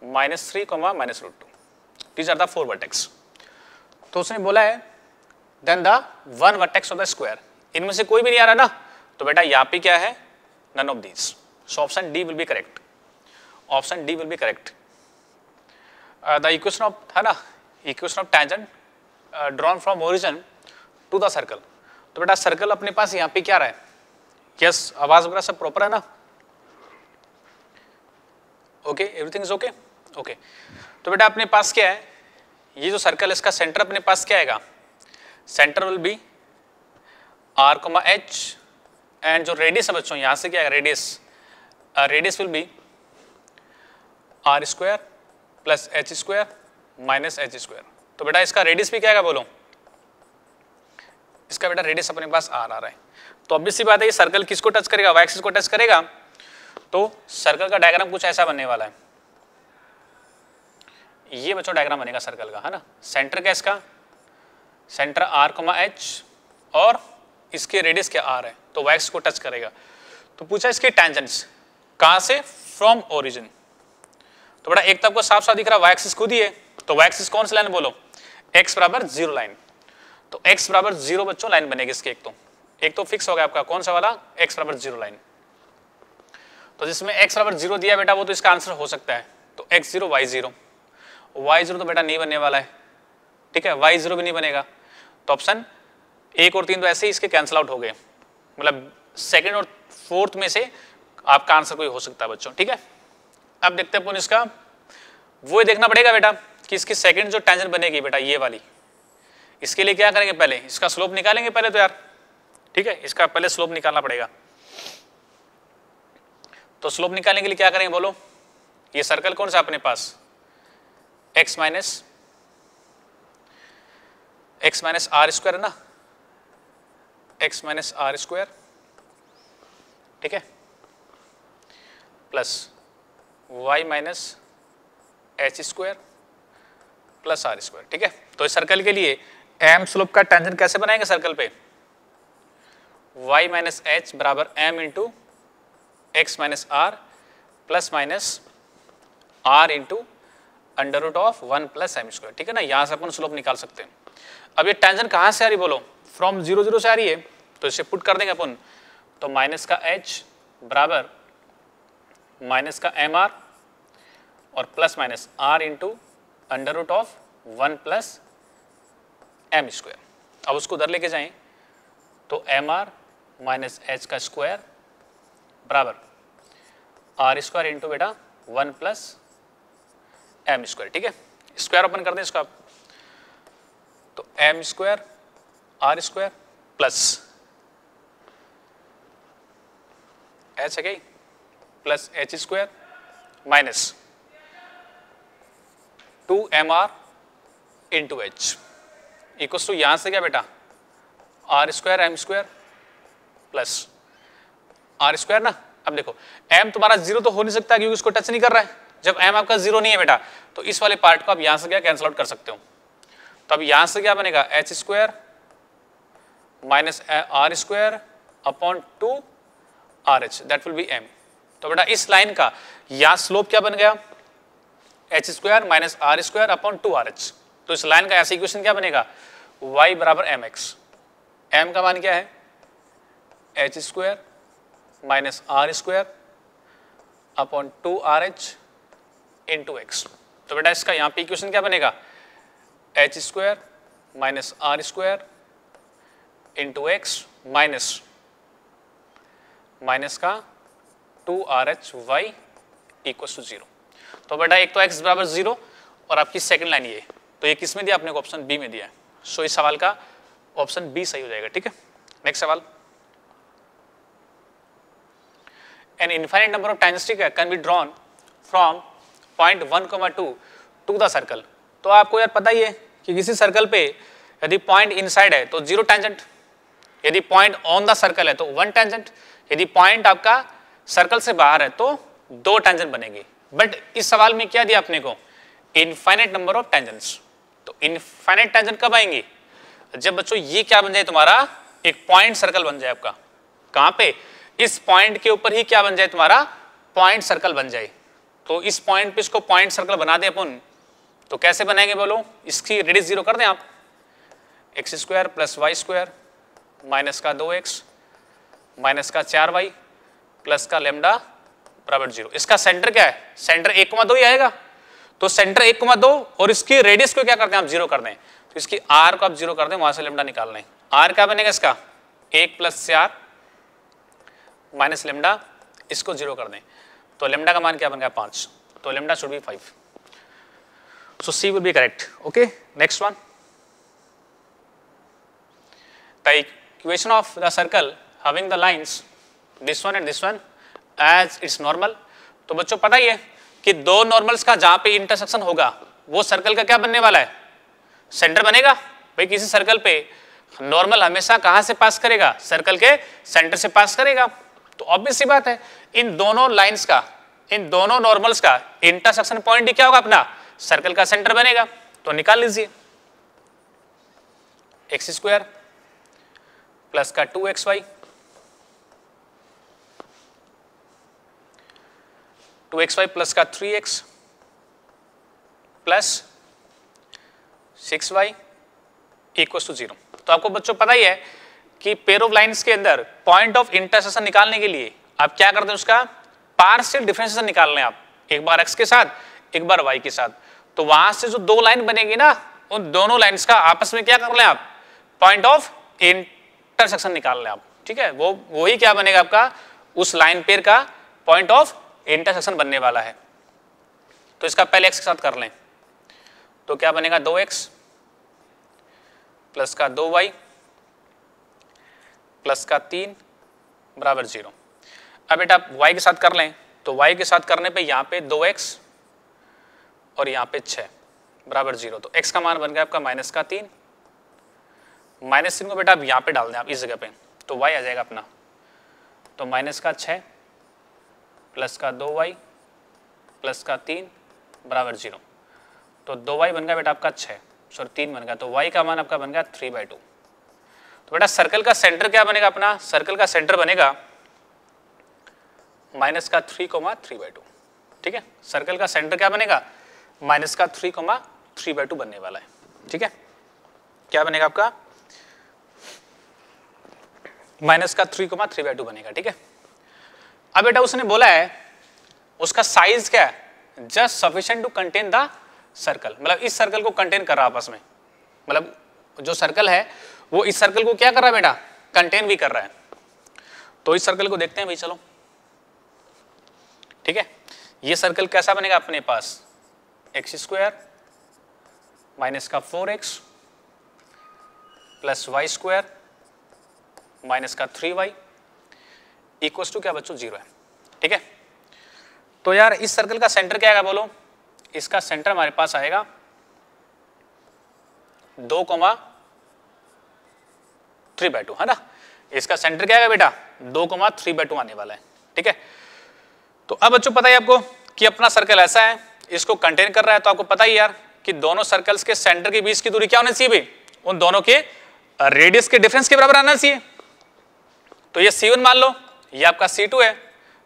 minus three comma minus root two these are the four vertex तो उसने बोला है then the one vertex of the square इनमें से कोई भी नहीं आ रहा ना तो बेटा यहाँ पे क्या है none of these so option D will be correct option D will be correct the equation of है ना equation of tangent drawn from origin to the circle तो बेटा सर्कल अपने पास यहाँ पे क्या रहा है यस yes, आवाज वगैरह सब प्रॉपर है ना okay everything is okay okay तो बेटा अपने पास क्या है ये जो सर्कल इसका सेंटर अपने पास क्या आएगा centre will be R comma H and जो रेडियस है बच्चों यहाँ से क्या है radius radius will be R square plus H square minus H square तो बेटा इसका रेडियस भी क्या है बोलो इसका बेटा रेडियस अपने पास आर आ रहा है तो अब सी बात है ये सर्कल किसको टच करेगा वाई एक्सिस को टच करेगा तो सर्कल का डायग्राम कुछ ऐसा बनने वाला है ये बच्चों डायग्राम बनेगा सर्कल का है ना सेंटर क्या इसका सेंटर आर कोमा एच और इसके रेडियस क्या आर है तो वैक्स को टच करेगा तो पूछा इसके टेंजेंट्स कहां से फ्रॉम ओरिजिन तो बड़ा एक तब तो को साफ साफ दिख रहा है खुद ही है तो वाई कौन सी लाइन बोलो एक्स बराबर जीरो लाइन तो एक्स बराबर जीरो बच्चों लाइन बनेगी इसके एक तो एक तो फिक्स हो गया आपका कौन सा वाला एक्स बराबर जीरो लाइन तो जिसमें एक्स बराबर जीरो दिया बेटा वो तो इसका आंसर हो सकता है तो X zero Y zero Y zero तो बेटा नहीं बनने वाला है ठीक है वाई जीरो भी नहीं बनेगा तो ऑप्शन एक और तीन तो ऐसे ही इसके कैंसिल आउट हो गए मतलब सेकेंड और फोर्थ में से आपका आंसर कोई हो सकता है बच्चों ठीक है अब देखते हैं अपन इसका वो देखना पड़ेगा बेटा कि इसकी सेकंड जो टेंशन बनेगी बेटा ये वाली इसके लिए क्या करेंगे पहले इसका स्लोप निकालेंगे पहले तो यार ठीक है इसका पहले स्लोप निकालना पड़ेगा तो स्लोप निकालने के लिए क्या करेंगे बोलो ये सर्कल कौन सा अपने पास X minus X minus R square है ना एक्स माइनस आर स्क्वायर ठीक है plus Y minus H square plus R square ठीक है तो इस सर्कल के लिए एम स्लोप का टेंशन कैसे बनाएंगे सर्कल पे वाई माइनस एच बराबर M into x minus R plus minus R into under root of one plus M square ठीक है ना यहाँ से अपन स्लोप निकाल सकते हैं अब ये टेंशन कहाँ से आ रही बोलो फ्रॉम जीरो जीरो से आ रही है तो इसे पुट कर देंगे अपन तो माइनस का एच बराबर माइनस का एम आर और plus minus R into under root of one plus M square अब उसको उधर लेके जाएं तो एम आर माइनस एच का स्क्वायर बराबर आर स्क्वायर इंटू बेटा वन प्लस एम स्क्वायर ठीक है स्क्वायर ओपन कर दें इसको आप तो M square R square plus H है गई plus H square minus two M R into H equals to यहाँ से क्या बेटा R square M square plus R square ना अब देखो एम तुम्हारा जीरो तो हो नहीं सकता क्योंकि उसको टच नहीं कर रहा है जब एम आपका जीरो नहीं है बेटा तो इस वाले पार्ट को आप यहां से क्या कैंसिल आउट कर सकते हो तो अब यहां से क्या बनेगा H square minus R square upon two R H that will be M तो बेटा इस लाइन का यहां स्लोप क्या बन गया H square minus R square upon two R H तो इस लाइन का ऐसा इक्वेशन क्या बनेगा वाई बराबर एम एक्स एम का मान क्या है H square minus R square upon two R H into x तो बेटा इसका यहाँ पे इक्वेशन क्या बनेगा H square minus R square into x minus minus का two R H Y equal to zero तो बेटा एक तो एक्स बराबर जीरो और आपकी सेकंड लाइन ये तो ये किस में दिया आपने ऑप्शन बी में दिया सो इस सवाल का ऑप्शन बी सही हो जाएगा ठीक है नेक्स्ट सवाल an infinite number of tangents can be drawn from point one comma two to the circle तो आपको यार पता ही है कि किसी सर्कल पे यदि पॉइंट इनसाइड है तो जीरो टेंजेंट यदि पॉइंट ऑन द सर्कल है तो वन टेंजेंट यदि पॉइंट आपका सर्कल से बाहर है तो दो टेंजेंट बनेगी बट इस सवाल में क्या दिया आपने को इनफाइनाइट नंबर ऑफ टेंजेंट्स तो इनफाइनाइट टेंजेंट कब आएंगे जब बच्चों ये क्या बन जाए तुम्हारा एक पॉइंट सर्कल बन जाए आपका कहां पे इस पॉइंट के ऊपर ही क्या बन जाए तुम्हारा पॉइंट सर्कल बन जाए तो इस पॉइंट पे इसको पॉइंट सर्कल बना दें अपन तो कैसे बनाएंगे बोलो इसकी रेडियस जीरो कर दें आप X square plus Y square minus का दो एक्स माइनस का चार वाई प्लस का लेमडा बराबर जीरो इसका सेंटर क्या है सेंटर एक कुमा दो ही आएगा तो सेंटर एक कुमा दो और इसकी रेडियस को क्या करते हैं आप जीरो कर दें तो इसकी आर को आप जीरो कर दें वहां से लेमडा निकाल लें आर क्या बनेगा इसका एक प्लस चार माइनस लेमडा इसको जीरो कर दें तो लेमडा का मान क्या बन गया पांच तो lambda should be five so C will be correct okay next one the equation of the circle having the lines this one and this one as its normal तो बच्चों पता ही है कि दो नॉर्मल्स का जहां पे इंटरसेक्शन होगा वो सर्कल का क्या बनने वाला है सेंटर बनेगा भाई किसी सर्कल पे नॉर्मल हमेशा कहां से पास करेगा सर्कल के सेंटर से पास करेगा तो ऑब्वियस सी बात है इन दोनों लाइंस का इन दोनों नॉर्मल्स का इंटरसेक्शन पॉइंट क्या होगा अपना सर्कल का सेंटर बनेगा तो निकाल लीजिए एक्स स्क्वायर प्लस का two x Y two x Y plus का three X plus six Y equal to zero तो आपको बच्चों पता ही है कि पेर ऑफ लाइन्स के अंदर पॉइंट ऑफ इंटरसेक्शन निकालने के लिए आप क्या करते हैं उसका पार्शियल डिफ्रेंसेशन निकाल लें आप एक बार एक्स के साथ एक बार वाई के साथ तो वहां से जो दो लाइन बनेगी ना उन दोनों लाइन्स का आपस में क्या कर लें आप पॉइंट ऑफ इंटरसेक्शन निकाल लें आप ठीक है वो वही क्या बनेगा आपका उस लाइन पेयर का पॉइंट ऑफ इंटरसेक्शन बनने वाला है तो इसका पहले एक्स के साथ कर लें तो क्या बनेगा दो एक्स प्लस का दो वाई प्लस का तीन बराबर जीरो अब बेटा आप वाई के साथ कर लें तो वाई के साथ करने पे यहाँ पे दो एक्स और यहाँ पे छः बराबर जीरो तो एक्स का मान बन गया आपका माइनस का तीन माइनस तीन को बेटा आप यहाँ पे डाल दें आप इस जगह पे तो वाई आ जाएगा अपना तो माइनस का छः प्लस का दो वाई प्लस का तीन बराबर जीरो तो दो वाई बन गया बेटा आपका छः सॉरी तीन बन गया तो वाई का मान आपका बन गया थ्री बाई टू तो बेटा सर्कल का सेंटर क्या बनेगा अपना सर्कल का सेंटर बनेगा माइनस का three comma three by two ठीक है सर्कल का सेंटर क्या बनेगा माइनस का three comma three by two बनने वाला है ठीक है क्या बनेगा आपका माइनस का three comma three by two बनेगा ठीक है अब हाँ बेटा उसने बोला है उसका साइज क्या है just sufficient to contain the circle मतलब इस सर्कल को कंटेन कर रहा आपस में मतलब जो सर्कल है वो इस सर्कल को क्या कर रहा है बेटा कंटेन भी कर रहा है तो इस सर्कल को देखते हैं भाई चलो ठीक है ये सर्कल कैसा बनेगा अपने पास एक्स स्क्वायर माइनस का four X plus Y square minus का थ्री वाई इक्वल टू क्या बच्चों जीरो है ठीक है तो यार इस सर्कल का सेंटर क्या आएगा बोलो इसका सेंटर हमारे पास आएगा दो कोमा थ्री बाय टू है ना इसका सेंटर क्या आएगा बेटा दो कोमा थ्री बाय टू आने वाला है ठीक है तो अब बच्चों पता ही आपको कि अपना सर्कल ऐसा है इसको कंटेन कर रहा है तो आपको पता ही यार कि दोनों सर्कल्स के सेंटर के बीच की दूरी क्या होनी चाहिए उन दोनों के रेडियस के डिफरेंस के बराबर आना चाहिए तो ये सीवन मान लो ये आपका C2 है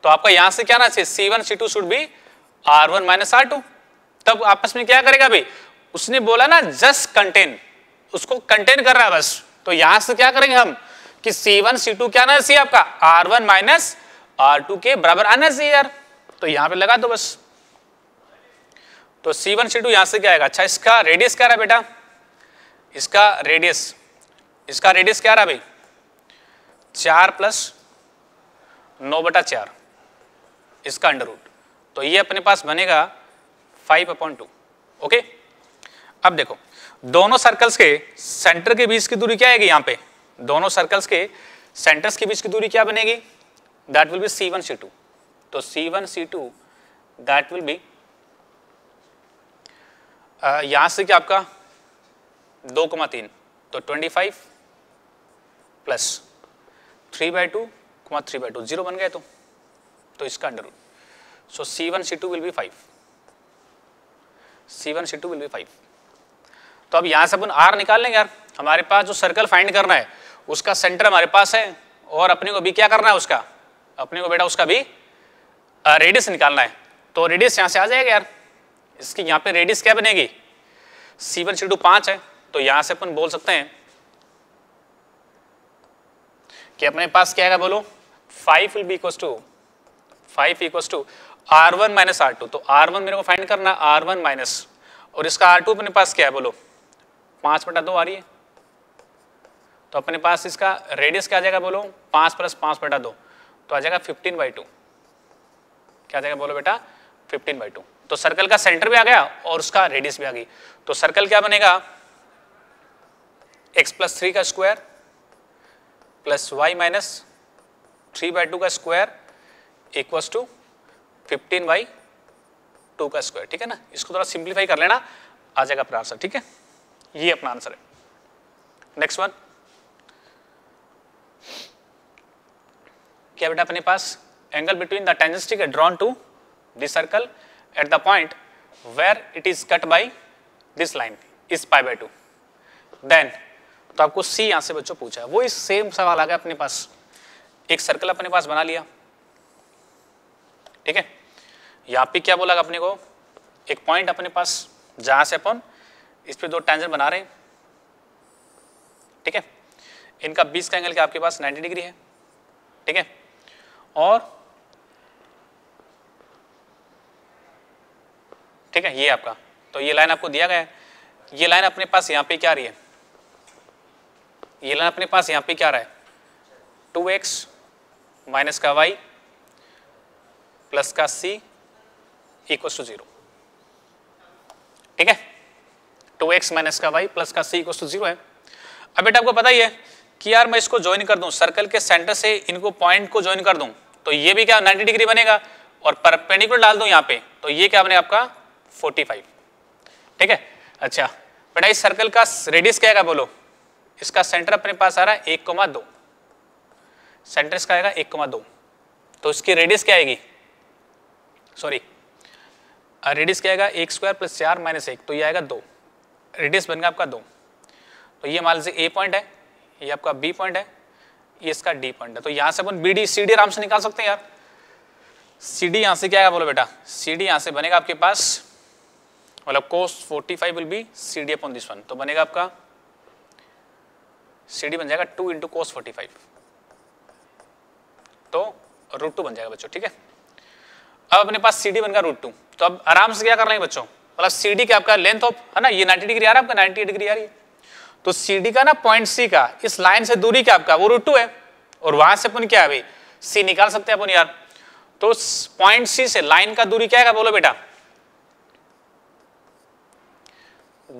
तो आपका यहां से क्या ना चाहिए C1 C2 should be R1 one minus R तब आपस में क्या करेगा भाई उसने बोला ना जस्ट कंटेन उसको कंटेन कर रहा है बस तो यहां से क्या करेंगे हम कि C1 C2 क्या आना चाहिए आपका R1 वन माइनस आर के बराबर आना चाहिए यार तो यहां पे लगा दो बस तो C1 C2 यहां से क्या आएगा अच्छा इसका रेडियस क्या रहा बेटा इसका रेडियस इसका रेडियस क्या रहा भाई चार प्लस नौ बटा चार इसका अंडर रूट तो ये अपने पास बनेगा फाइव अपॉन टू ओके अब देखो दोनों सर्कल्स के सेंटर के बीच की दूरी क्या आएगी यहाँ पे दोनों सर्कल्स के सेंटर्स के बीच की दूरी क्या बनेगी that will be C one C two तो C one C two that will be यहाँ से क्या आपका दो कमा तीन तो twenty five plus three by two कुमार थ्री बाई टू जीरो बन गए तो तो इसका under root so C one C two will be five C one C two will be five तो अब यहाँ से अपन आर निकाल लेंगे यार हमारे पास जो सर्कल फाइंड करना है उसका सेंटर हमारे पास है और अपने को भी क्या करना है उसका अपने को बेटा उसका भी रेडियस निकालना है तो रेडियस यहाँ से आ जाएगा यार इसकी यहाँ पे रेडियस क्या बनेगी सी वन सी टू पाँच है तो यहाँ से अपन बोल सकते हैं कि अपने पास क्या है बोलो five will be equal to five equal to are one minus R two तो आर वन मेरे को फाइंड करना आर वन माइनस और इसका आर टू अपने पास क्या है बोलो पांच बटा दो आ रही है तो अपने पास इसका रेडियस क्या आ जाएगा बोलो पांच प्लस पांच बटा दो तो आ जाएगा फिफ्टीन बाई टू क्या आ जाएगा बोलो बेटा फिफ्टीन बाई टू तो सर्कल का सेंटर भी आ गया और उसका रेडियस भी आ गई तो सर्कल क्या बनेगा एक्स प्लस थ्री का square plus Y minus three by two का square equals to fifteen by two का स्क्वायर ठीक है ना इसको थोड़ा सिंप्लीफाई कर लेना आ जाएगा अपना आंसर ठीक है ये अपना आंसर है नेक्स्ट वन क्या बेटा अपने पास angle between the tangents drawn to this circle at the point where it is cut by this line is pi by two then तो आपको सी यहां से बच्चों पूछा है वो सेम सवाल आ गया अपने पास एक सर्कल अपने पास बना लिया ठीक है यहां पे क्या बोला अपने को एक पॉइंट अपने पास जहां से अपन इस पर दो टेंजन बना रहे हैं ठीक है इनका बीस का एंगल क्या आपके पास नाइन्टी डिग्री है ठीक है और ठीक है ये आपका तो ये लाइन आपको दिया गया है ये लाइन अपने पास यहाँ पे क्या आ रही है ये लाइन अपने पास यहाँ पे क्या रहा है टू एक्स माइनस का वाई प्लस का सी इक्व टू जीरो ठीक है टू एक्स माइनस का वाई प्लस का सी इक्व टू जीरो है अब बेटा आपको पता ही है कि यार मैं इसको ज्वाइन कर दूं सर्कल के सेंटर से इनको पॉइंट को ज्वाइन कर दूं तो ये भी क्या 90 डिग्री बनेगा और परपेंडिकुलर डाल दूं यहाँ पे तो ये क्या बने आपका 45 ठीक है अच्छा बेटा इस सर्कल का रेडियस क्या है बोलो इसका सेंटर अपने पास आ रहा है एक कोमा दो सेंटर इसका आएगा एक कोमा दो तो इसकी रेडियस क्या आएगी सॉरी रेडियस क्या आएगा एक स्क्वायर प्लस चार माइनस एक तो ये आएगा दो रेडियस बन गया आपका दो तो ये मान लीजिए ए पॉइंट है ये आपका बी पॉइंट है ये इसका डी पॉइंट है तो यहाँ से अपन बी डी सी डी आराम से निकाल सकते हैं यार सी डी यहाँ से क्या आएगा बोलो बेटा सी डी यहाँ से बनेगा आपके पास मतलब cos 45 will be C d upon this one तो बनेगा आपका सी डी बन जाएगा two into cos forty five तो रूट टू बन जाएगा बच्चों ठीक है अब अपने पास सी डी बनगा रूट टू तो अब आराम से क्या कर रहे बच्चों मतलब सी डी का आपका लेंथ ऑफ है ना ये 90 डिग्री आ रहा है आपका 90 डिग्री आ रही है तो सी डी का ना पॉइंट सी का इस लाइन से दूरी क्या आपका वो रूट टू है और वहां से अपन क्या है भाई सी निकाल सकते हैं अपन यार तो पॉइंट सी से लाइन का दूरी क्या है बोलो बेटा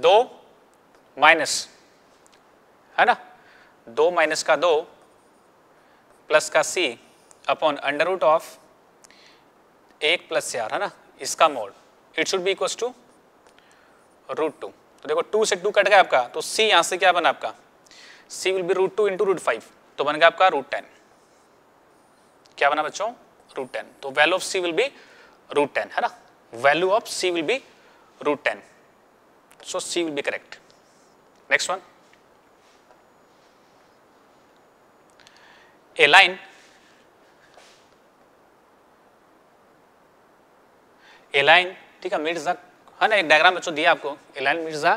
दो माइनस है ना दो माइनस का दो प्लस का c upon under root of एक प्लस चार है ना इसका mod it should be equal to root two तो देखो टू से टू कट गया आपका तो सी यहाँ से क्या बना आपका c will be root two into root five तो बन गया आपका रूट टेन क्या बना बच्चों रूट टेन तो value of c will be root ten है ना value of c will be root ten so C will be correct next one a line a line ठीक है मीट्स द है ना एक डायग्राम बच्चों दिया आपको a line meets the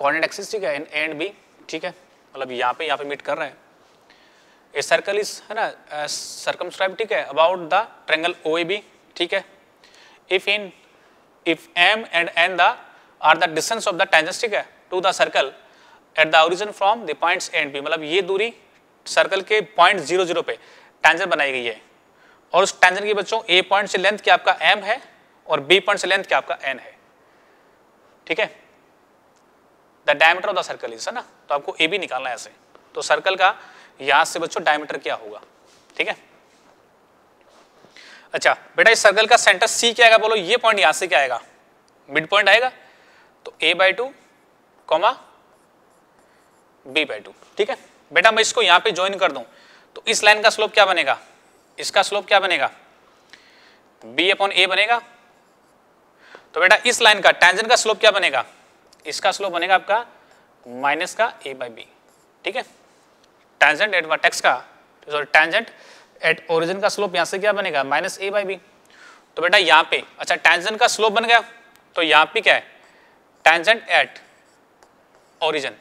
coordinate axis ठीक है and a and b ठीक है मतलब यहाँ पे यहाँ पे मीट कर रहे हैं ए सर्कल इज है ना सर्कमस्क्राइब uh, ठीक है about the triangle o b ठीक है if in if m and n the are the distance of the tangents ठीक है to the circle at the origin from the points and b मतलब ये दूरी circle के पॉइंट जीरो जीरो पे tangent बनाई गई है और उस टेंजेंट की बच्चों ए पॉइंट से लेंथ क्या आपका एम है और बी पॉइंट से लेंथ क्या आपका एन है ठीक है the diameter of the circle is है ना तो आपको ए भी निकालना है ऐसे तो सर्कल का यहां से बच्चों डायमीटर क्या होगा ठीक है अच्छा बेटा इस सर्कल का सेंटर सी क्या आएगा बोलो ये पॉइंट यहां से क्या आएगा मिड पॉइंट आएगा तो a by two comma b by two ठीक है बेटा मैं इसको यहां पे ज्वाइन कर दूं तो इस लाइन का स्लोप क्या बनेगा इसका स्लोप क्या बनेगा बी अपॉन ए बनेगा तो बेटा इस लाइन का टेंजन का स्लोप क्या बनेगा इसका स्लोप बनेगा आपका माइनस का ए बाई बी ठीक है टेंजेंट एट वर्टेक्स का सॉरी टेंजेंट एट ओरिजिन का स्लोप यहां से क्या बनेगा माइनस ए बाई बी तो बेटा यहां पे अच्छा टेंजेंट का स्लोप बन गया तो यहां पे क्या है टेंजेंट एट ओरिजिन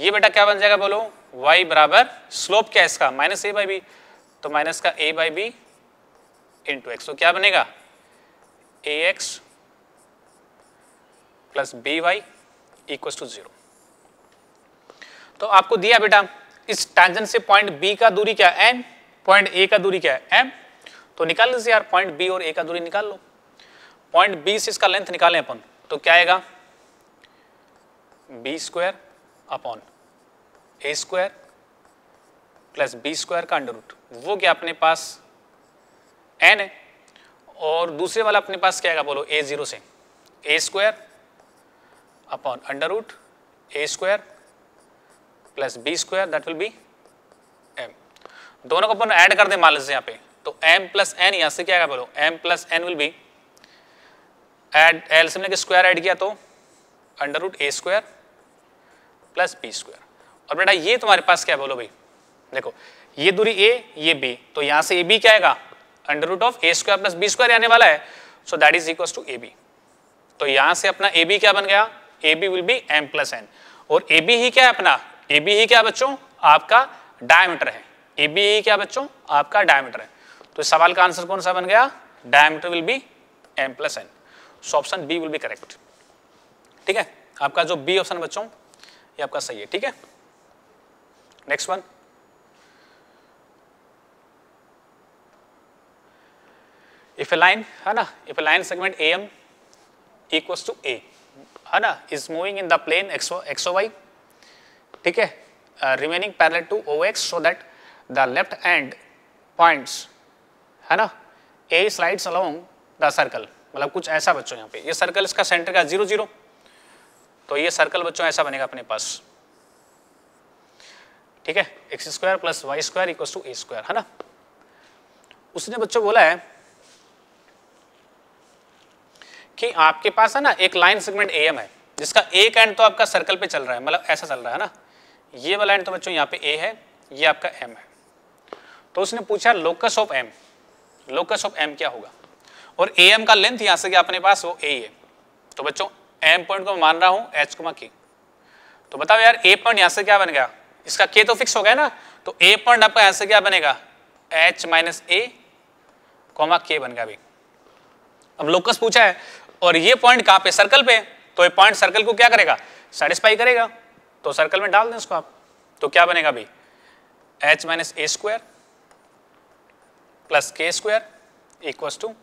ये बेटा क्या बन जाएगा बोलो y बराबर स्लोप क्या है इसका माइनस ए बाई बी तो माइनस का a by b into x तो क्या बनेगा a x plus b y equal to zero तो आपको दिया बेटा इस टैंजन से पॉइंट बी का दूरी क्या है एन पॉइंट ए का दूरी क्या है एम तो निकाल लीजिए यार पॉइंट बी और ए का दूरी निकाल लो पॉइंट बी से इसका लेंथ निकालें अपन तो क्या आएगा बी स्क्वायर अपॉन ए स्क्वायर प्लस बी स्क्वायर का अंडर रूट वो क्या अपने पास एन है और दूसरे वाला अपने पास क्या है बोलो ए जीरो से a square upon under root a square plus b square that will be m दोनों को अपन ऐड कर दें मान लीजिए यहाँ पे तो एम प्लस एन यहाँ से क्या है बोलो m plus n will be add l से स्क्वायर ऐड किया तो under root a square plus b square और बेटा ये तुम्हारे पास क्या बोलो भाई देखो ये दूरी ए ये बी तो यहां से ए बी क्या आएगा under root of a square plus b square आने वाला है so that is equal to a b तो यहां से अपना ए बी क्या बन गया a b will be m plus n और ए बी ही क्या है अपना ए बी ही क्या बच्चों आपका डायमीटर है ए बी ही क्या बच्चों आपका डायमीटर है तो इस सवाल का आंसर कौन सा बन गया diameter will be m plus n so option B will be correct ठीक है आपका जो बी ऑप्शन बच्चों ये आपका सही है ठीक है next one if a line है ना if a line segment a m equals to a है ना is moving in the plane x o y ठीक है remaining parallel to o x so that the left end points है ना a slides along the circle मतलब कुछ ऐसा बच्चों यहाँ पे ये सर्कल इसका सेंटर का जीरो जीरो तो ये सर्कल बच्चों ऐसा बनेगा अपने पास ठीक है x square plus Y square equal to A square है ना उसने बच्चों बोला है कि आपके पास है ना एक लाइन सेगमेंट ए है जिसका एक एंड तो आपका सर्कल पे चल रहा है मतलब ऐसा चल रहा है ना ये वाला एंड तो बच्चों यहाँ पे ए है ये आपका एम है तो उसने पूछा locus of m locus of m क्या होगा और ए एम का लेंथ यहाँ से आपने पास वो ए है तो बच्चों एम पॉइंट को मान रहा हूं एच को के तो बताओ यार ए पॉइंट यहां से क्या बन गया इसका के तो फिक्स हो गया ना तो ए पॉइंट आपका यहां से क्या बनेगा एच माइनस ए कोमा के बन गया अब लोकस पूछा है और ये पॉइंट कहां पे सर्कल पे तो ये पॉइंट सर्कल को क्या करेगा सेटिस्फाई करेगा तो सर्कल में डाल दें इसको आप तो क्या बनेगा भाई h minus a square plus k square equals to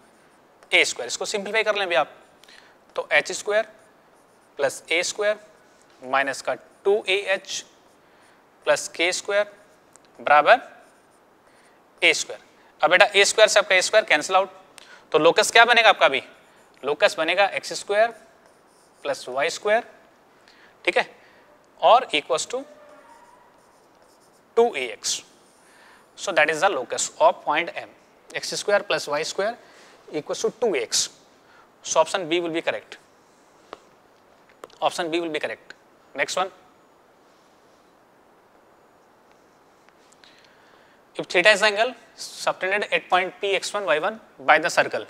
A square इसको सिंप्लीफाई कर लें भी आप तो एच स्क्वायर प्लस ए स्क्वायर माइनस का two a h plus k square बराबर ए स्क्वायर अब बेटा ए स्क्वायर से आपका ए स्क्वायर कैंसिल आउट तो लोकस क्या बनेगा आपका अभी लोकस बनेगा x square plus Y square ठीक है और equals to two a x so that is the locus of point m x square plus Y square to two x so option B will be correct option B will be correct next one if theta is angle subtended at point p x one y one by the circle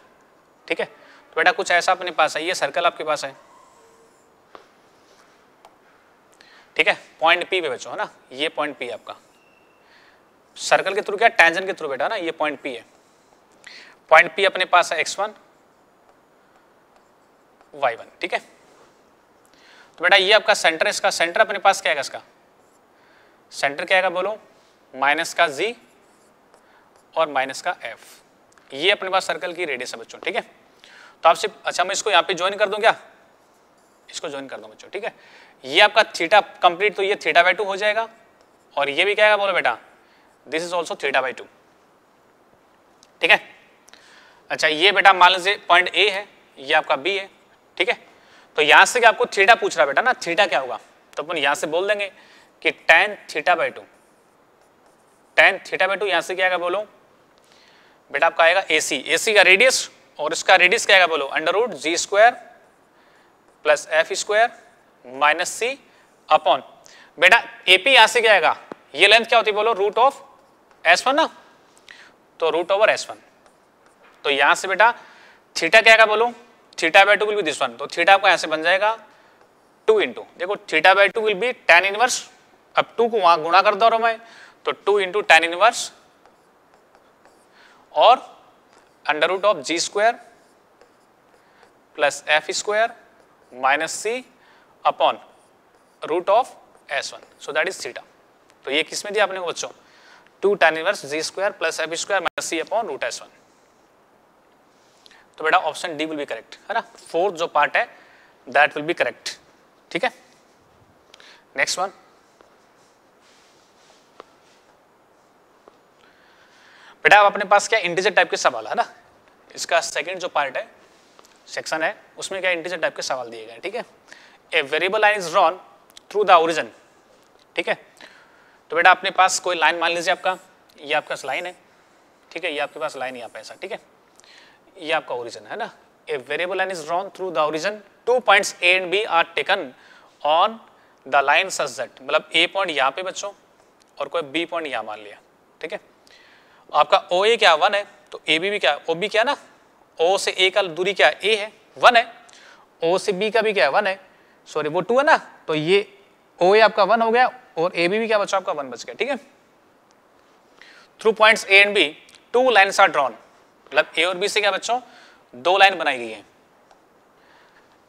ठीक है तो बेटा कुछ ऐसा अपने पास है ये सर्कल आपके पास है ठीक है पॉइंट पी पे बच्चों है ना ये पॉइंट पी आपका सर्कल के थ्रू क्या टेंजन के थ्रू बेटा ना ये पॉइंट पी है पॉइंट पी अपने पास है एक्स वन वाई वन ठीक है तो बेटा ये आपका सेंटर इसका सेंटर अपने पास क्या है इसका सेंटर क्या है बोलो माइनस का जी और माइनस का एफ ये अपने पास सर्कल की रेडियस है बच्चों ठीक है तो आपसे अच्छा मैं इसको यहाँ पे ज्वाइन कर दूँ क्या इसको ज्वाइन कर दूँ बच्चों ठीक है ये आपका थीटा कंप्लीट तो ये थीटा बाई टू हो जाएगा और ये भी क्या है बोलो बेटा this is also theta by two ठीक है अच्छा ये बेटा मान लीजिए पॉइंट ए है ये आपका बी है ठीक है तो यहाँ से आपको थीटा पूछ रहा बेटा ना थीटा क्या होगा तो अपन यहाँ से बोल देंगे कि tan theta by two tan theta by two यहाँ से क्या आएगा बोलो बेटा आपका आएगा ए सी ए सी का रेडियस और इसका रेडियस क्या आएगा बोलो under root g square plus F square minus c upon बेटा एपी यहाँ से क्या आएगा ये लेंथ क्या होती है बोलो रूट ऑफ एस वन ना तो रूट ओवर एस वन तो यहाँ से बेटा थीटा क्या आएगा बोलो theta by two will be this one तो थीटा आपका ऐसे बन जाएगा टू इंटू देखो theta by two will be tan inverse अब टू को वहां गुणा कर दो रहा मैं तो टू इंटू टेन इनवर्स और under root of g square plus F square minus c upon root of s one so that is theta तो ये किसमें दिया आपने बच्चों टू टेन इनवर्स जी square plus F square minus c upon root s one तो बेटा option D will be correct है ना फोर्थ जो पार्ट है दैट विल बी करेक्ट ठीक है नेक्स्ट वन बेटा अब अपने पास क्या इंटीजर टाइप के सवाल है ना इसका सेकंड जो पार्ट है सेक्शन है उसमें क्या इंटीजर टाइप के सवाल दिए गए ठीक है a variable line is drawn through the origin ठीक है तो बेटा अपने पास कोई लाइन मान लीजिए आपका ये आपके पास लाइन है ठीक है ये आपके पास लाइन यहाँ पे ऐसा ठीक है ये आपका ओरिजन है ना a variable line is drawn through the origin two points a and b are taken on the line such that मतलब ए पॉइंट यहाँ पे बच्चों और कोई बी पॉइंट यहाँ मान लिया ठीक है आपका ओ ए क्या वन है तो ए बी भी क्या ओ बी क्या ना ओ से ए का दूरी क्या ए है वन है ओ से बी का भी क्या है वन है सॉरी वो टू है ना तो ये ओ ए आपका वन हो गया और ए बी भी क्या बच्चों आपका वन बच गया ठीक है through points a and b two lines are drawn मतलब ए और बी से क्या बच्चों दो लाइन बनाई गई है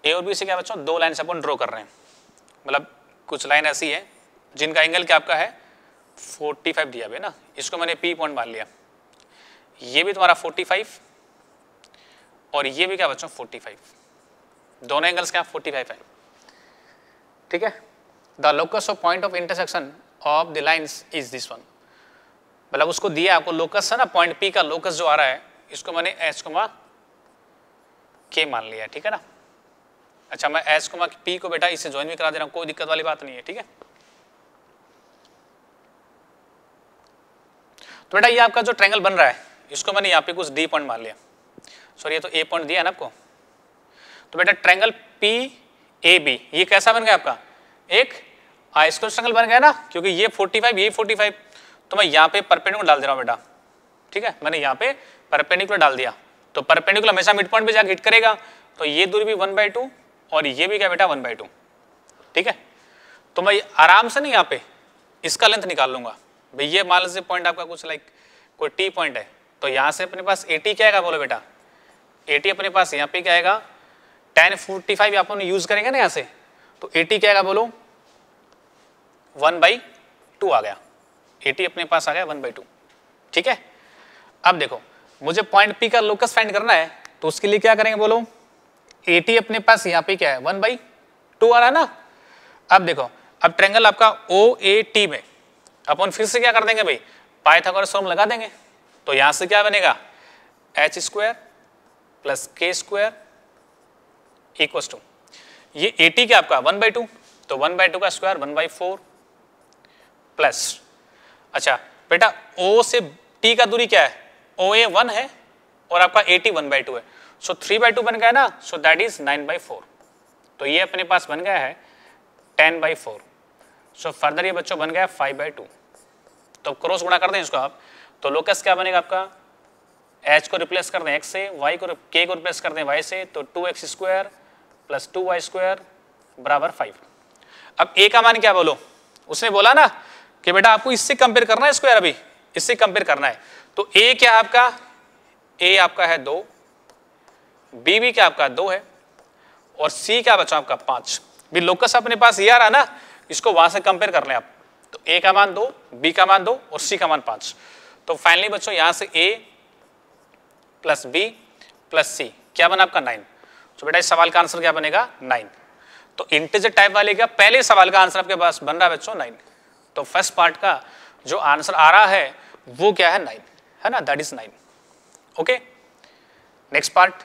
ए और बी से क्या बच्चों दो लाइन से अपन ड्रॉ कर रहे हैं मतलब कुछ लाइन ऐसी है जिनका एंगल क्या आपका है 45 दिया है ना इसको मैंने पी पॉइंट मान लिया ये भी तुम्हारा 45 और ये भी क्या बच्चों 45 दोनों एंगल्स क्या 45 फाइव है ठीक है the locus of point of intersection of the lines is this one मतलब उसको दिया आपको लोकस है ना पॉइंट पी का लोकस जो आ रहा है इसको मैंने एस कुमा के मान लिया ठीक है ना अच्छा मैं एच कोमा पी को बेटा इसे ज्वाइन भी करा दे रहा हूँ कोई दिक्कत वाली बात नहीं है ठीक है तो बेटा ये आपका जो ट्रैंगल बन रहा है इसको मैंने यहाँ पे कुछ डी पॉइंट मान लिया सॉरी ये तो ए पॉइंट दिया है ना आपको तो बेटा ट्रैंगल पी ए बी ये कैसा बन गया आपका एक आइसक्रोस ट्रैंगल बन गया ना क्योंकि ये 45 ये 45 तो मैं यहाँ पे परपेंडिकुलर डाल दे रहा हूँ बेटा ठीक है मैंने यहाँ पे परपेंडिकुलर डाल दिया तो परपेंडिकुलर हमेशा मिड पॉइंट पे जाकर हिट करेगा तो ये दूरी भी वन बाई टू और ये भी क्या बेटा वन बाई टू ठीक है तो मैं आराम से ना यहाँ पे इसका लेंथ निकाल लूंगा भाई ये मान लीजिए पॉइंट आपका कुछ लाइक कोई टी पॉइंट है तो यहाँ से अपने पास एटी क्या आएगा बोलो बेटा एटी अपने पास यहाँ पे क्या आएगा टेन फोर्टी फाइव आप यूज करेंगे ना यहाँ से तो एटी क्या आएगा बोलो वन बाई टू आ गया एटी अपने पास आ गया वन बाई टू ठीक है अब देखो मुझे पॉइंट पी का लोकस फाइंड करना है तो उसके लिए क्या करेंगे बोलो टी अपने पास यहाँ पे क्या है वन बाई टू आ रहा है ना अब देखो अब ट्रेंगल आपका ओ ए टी में अपन फिर से क्या कर देंगे भाई पाइथागोरस फॉर्म लगा देंगे तो यहाँ से क्या बनेगा H square plus k square equals to ये ए टी क्या आपका वन बाई टू तो वन बाई टू का square one by four plus अच्छा बेटा ओ से टी का दूरी क्या है OA वन है और आपका AT t one by two है सो थ्री बाई टू बन गया ना so that is nine by four तो ये अपने पास बन गया है ten by four so further ये बच्चों बन गया फाइव बाई टू तो क्रॉस गुणा कर दें इसको आप तो लोकस क्या बनेगा आपका एच को रिप्लेस कर दें एक्स से वाई को के को रिप्लेस कर दें वाई से तो two x square plus two y square बराबर फाइव अब ए का मान क्या बोलो उसने बोला ना कि बेटा आपको इससे कंपेयर करना है स्क्वायर अभी इससे कंपेयर करना है तो ए क्या आपका ए आपका है दो बी भी क्या आपका दो है और सी क्या बचा आपका पांच भी लोकस अपने पास ये आ रहा ना इसको वहां से कंपेयर कर लें आप तो ए का मान दो बी का मान दो और सी का मान पांच तो फाइनली बच्चों यहां से a plus b plus c क्या बना आपका नाइन तो बेटा इस सवाल का आंसर क्या बनेगा नाइन तो इंटीजर टाइप वाले का पहले सवाल का आंसर आपके पास बन रहा है बच्चों नाइन तो फर्स्ट पार्ट का जो आंसर आ रहा है वो क्या है नाइन है ना that is nine okay next part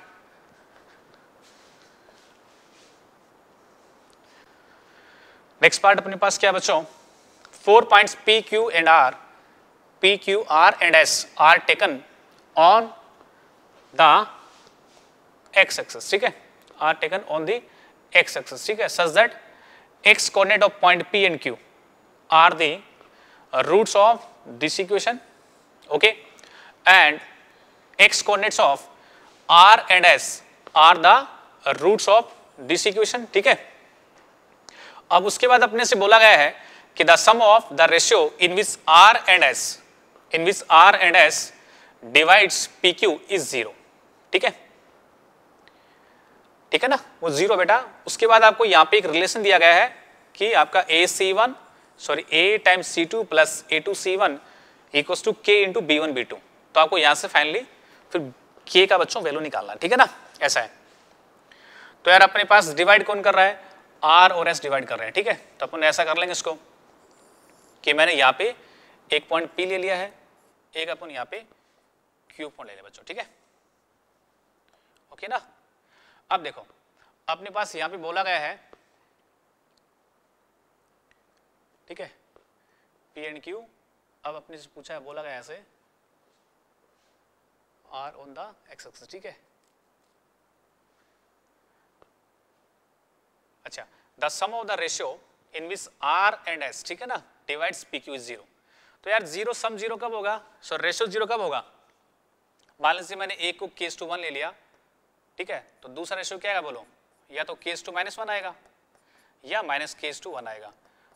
next part अपने पास क्या बच्चों four points p Q and r p Q r and s are taken on the x axes ठीक है are taken on the x axes ठीक है such that x coordinate of point p and Q are the roots of this equation okay and x coordinates of r and s are the roots of this equation ठीक है अब उसके बाद अपने से बोला गया है कि the sum of the ratio in which r and s in which r and s divides pq is zero ठीक है ठीक है ना वो जीरो बेटा उसके बाद आपको यहां पे एक रिलेशन दिया गया है कि आपका a c one sorry a times c two plus a two C one equal to k into b one b two तो आपको यहां से फाइनली फिर के का बच्चों वैल्यू निकालना ठीक है ना ऐसा है तो यार अपने पास डिवाइड कौन कर रहा है आर और एस डिवाइड कर रहे हैं ठीक है तो अपन ऐसा कर लेंगे इसको कि मैंने यहाँ पे एक पॉइंट पी ले लिया है एक अपन यहाँ पे क्यू पॉइंट ले लिया बच्चों ठीक है ओके ना अब देखो अपने पास यहाँ पे बोला गया है ठीक है पी एंड क्यू अब अपने से पूछा है बोला गया ऐसे are on the x axis ठीक है अच्छा the sum of the ratio in which r and s ठीक है ना divides p q is zero तो यार जीरो सम जीरो कब होगा सो रेशियो जीरो कब होगा मान लीजिए मैंने ए को केस टू वन ले लिया ठीक है तो दूसरा रेशियो क्या आएगा बोलो या तो केस टू माइनस वन आएगा या माइनस केस टू वन आएगा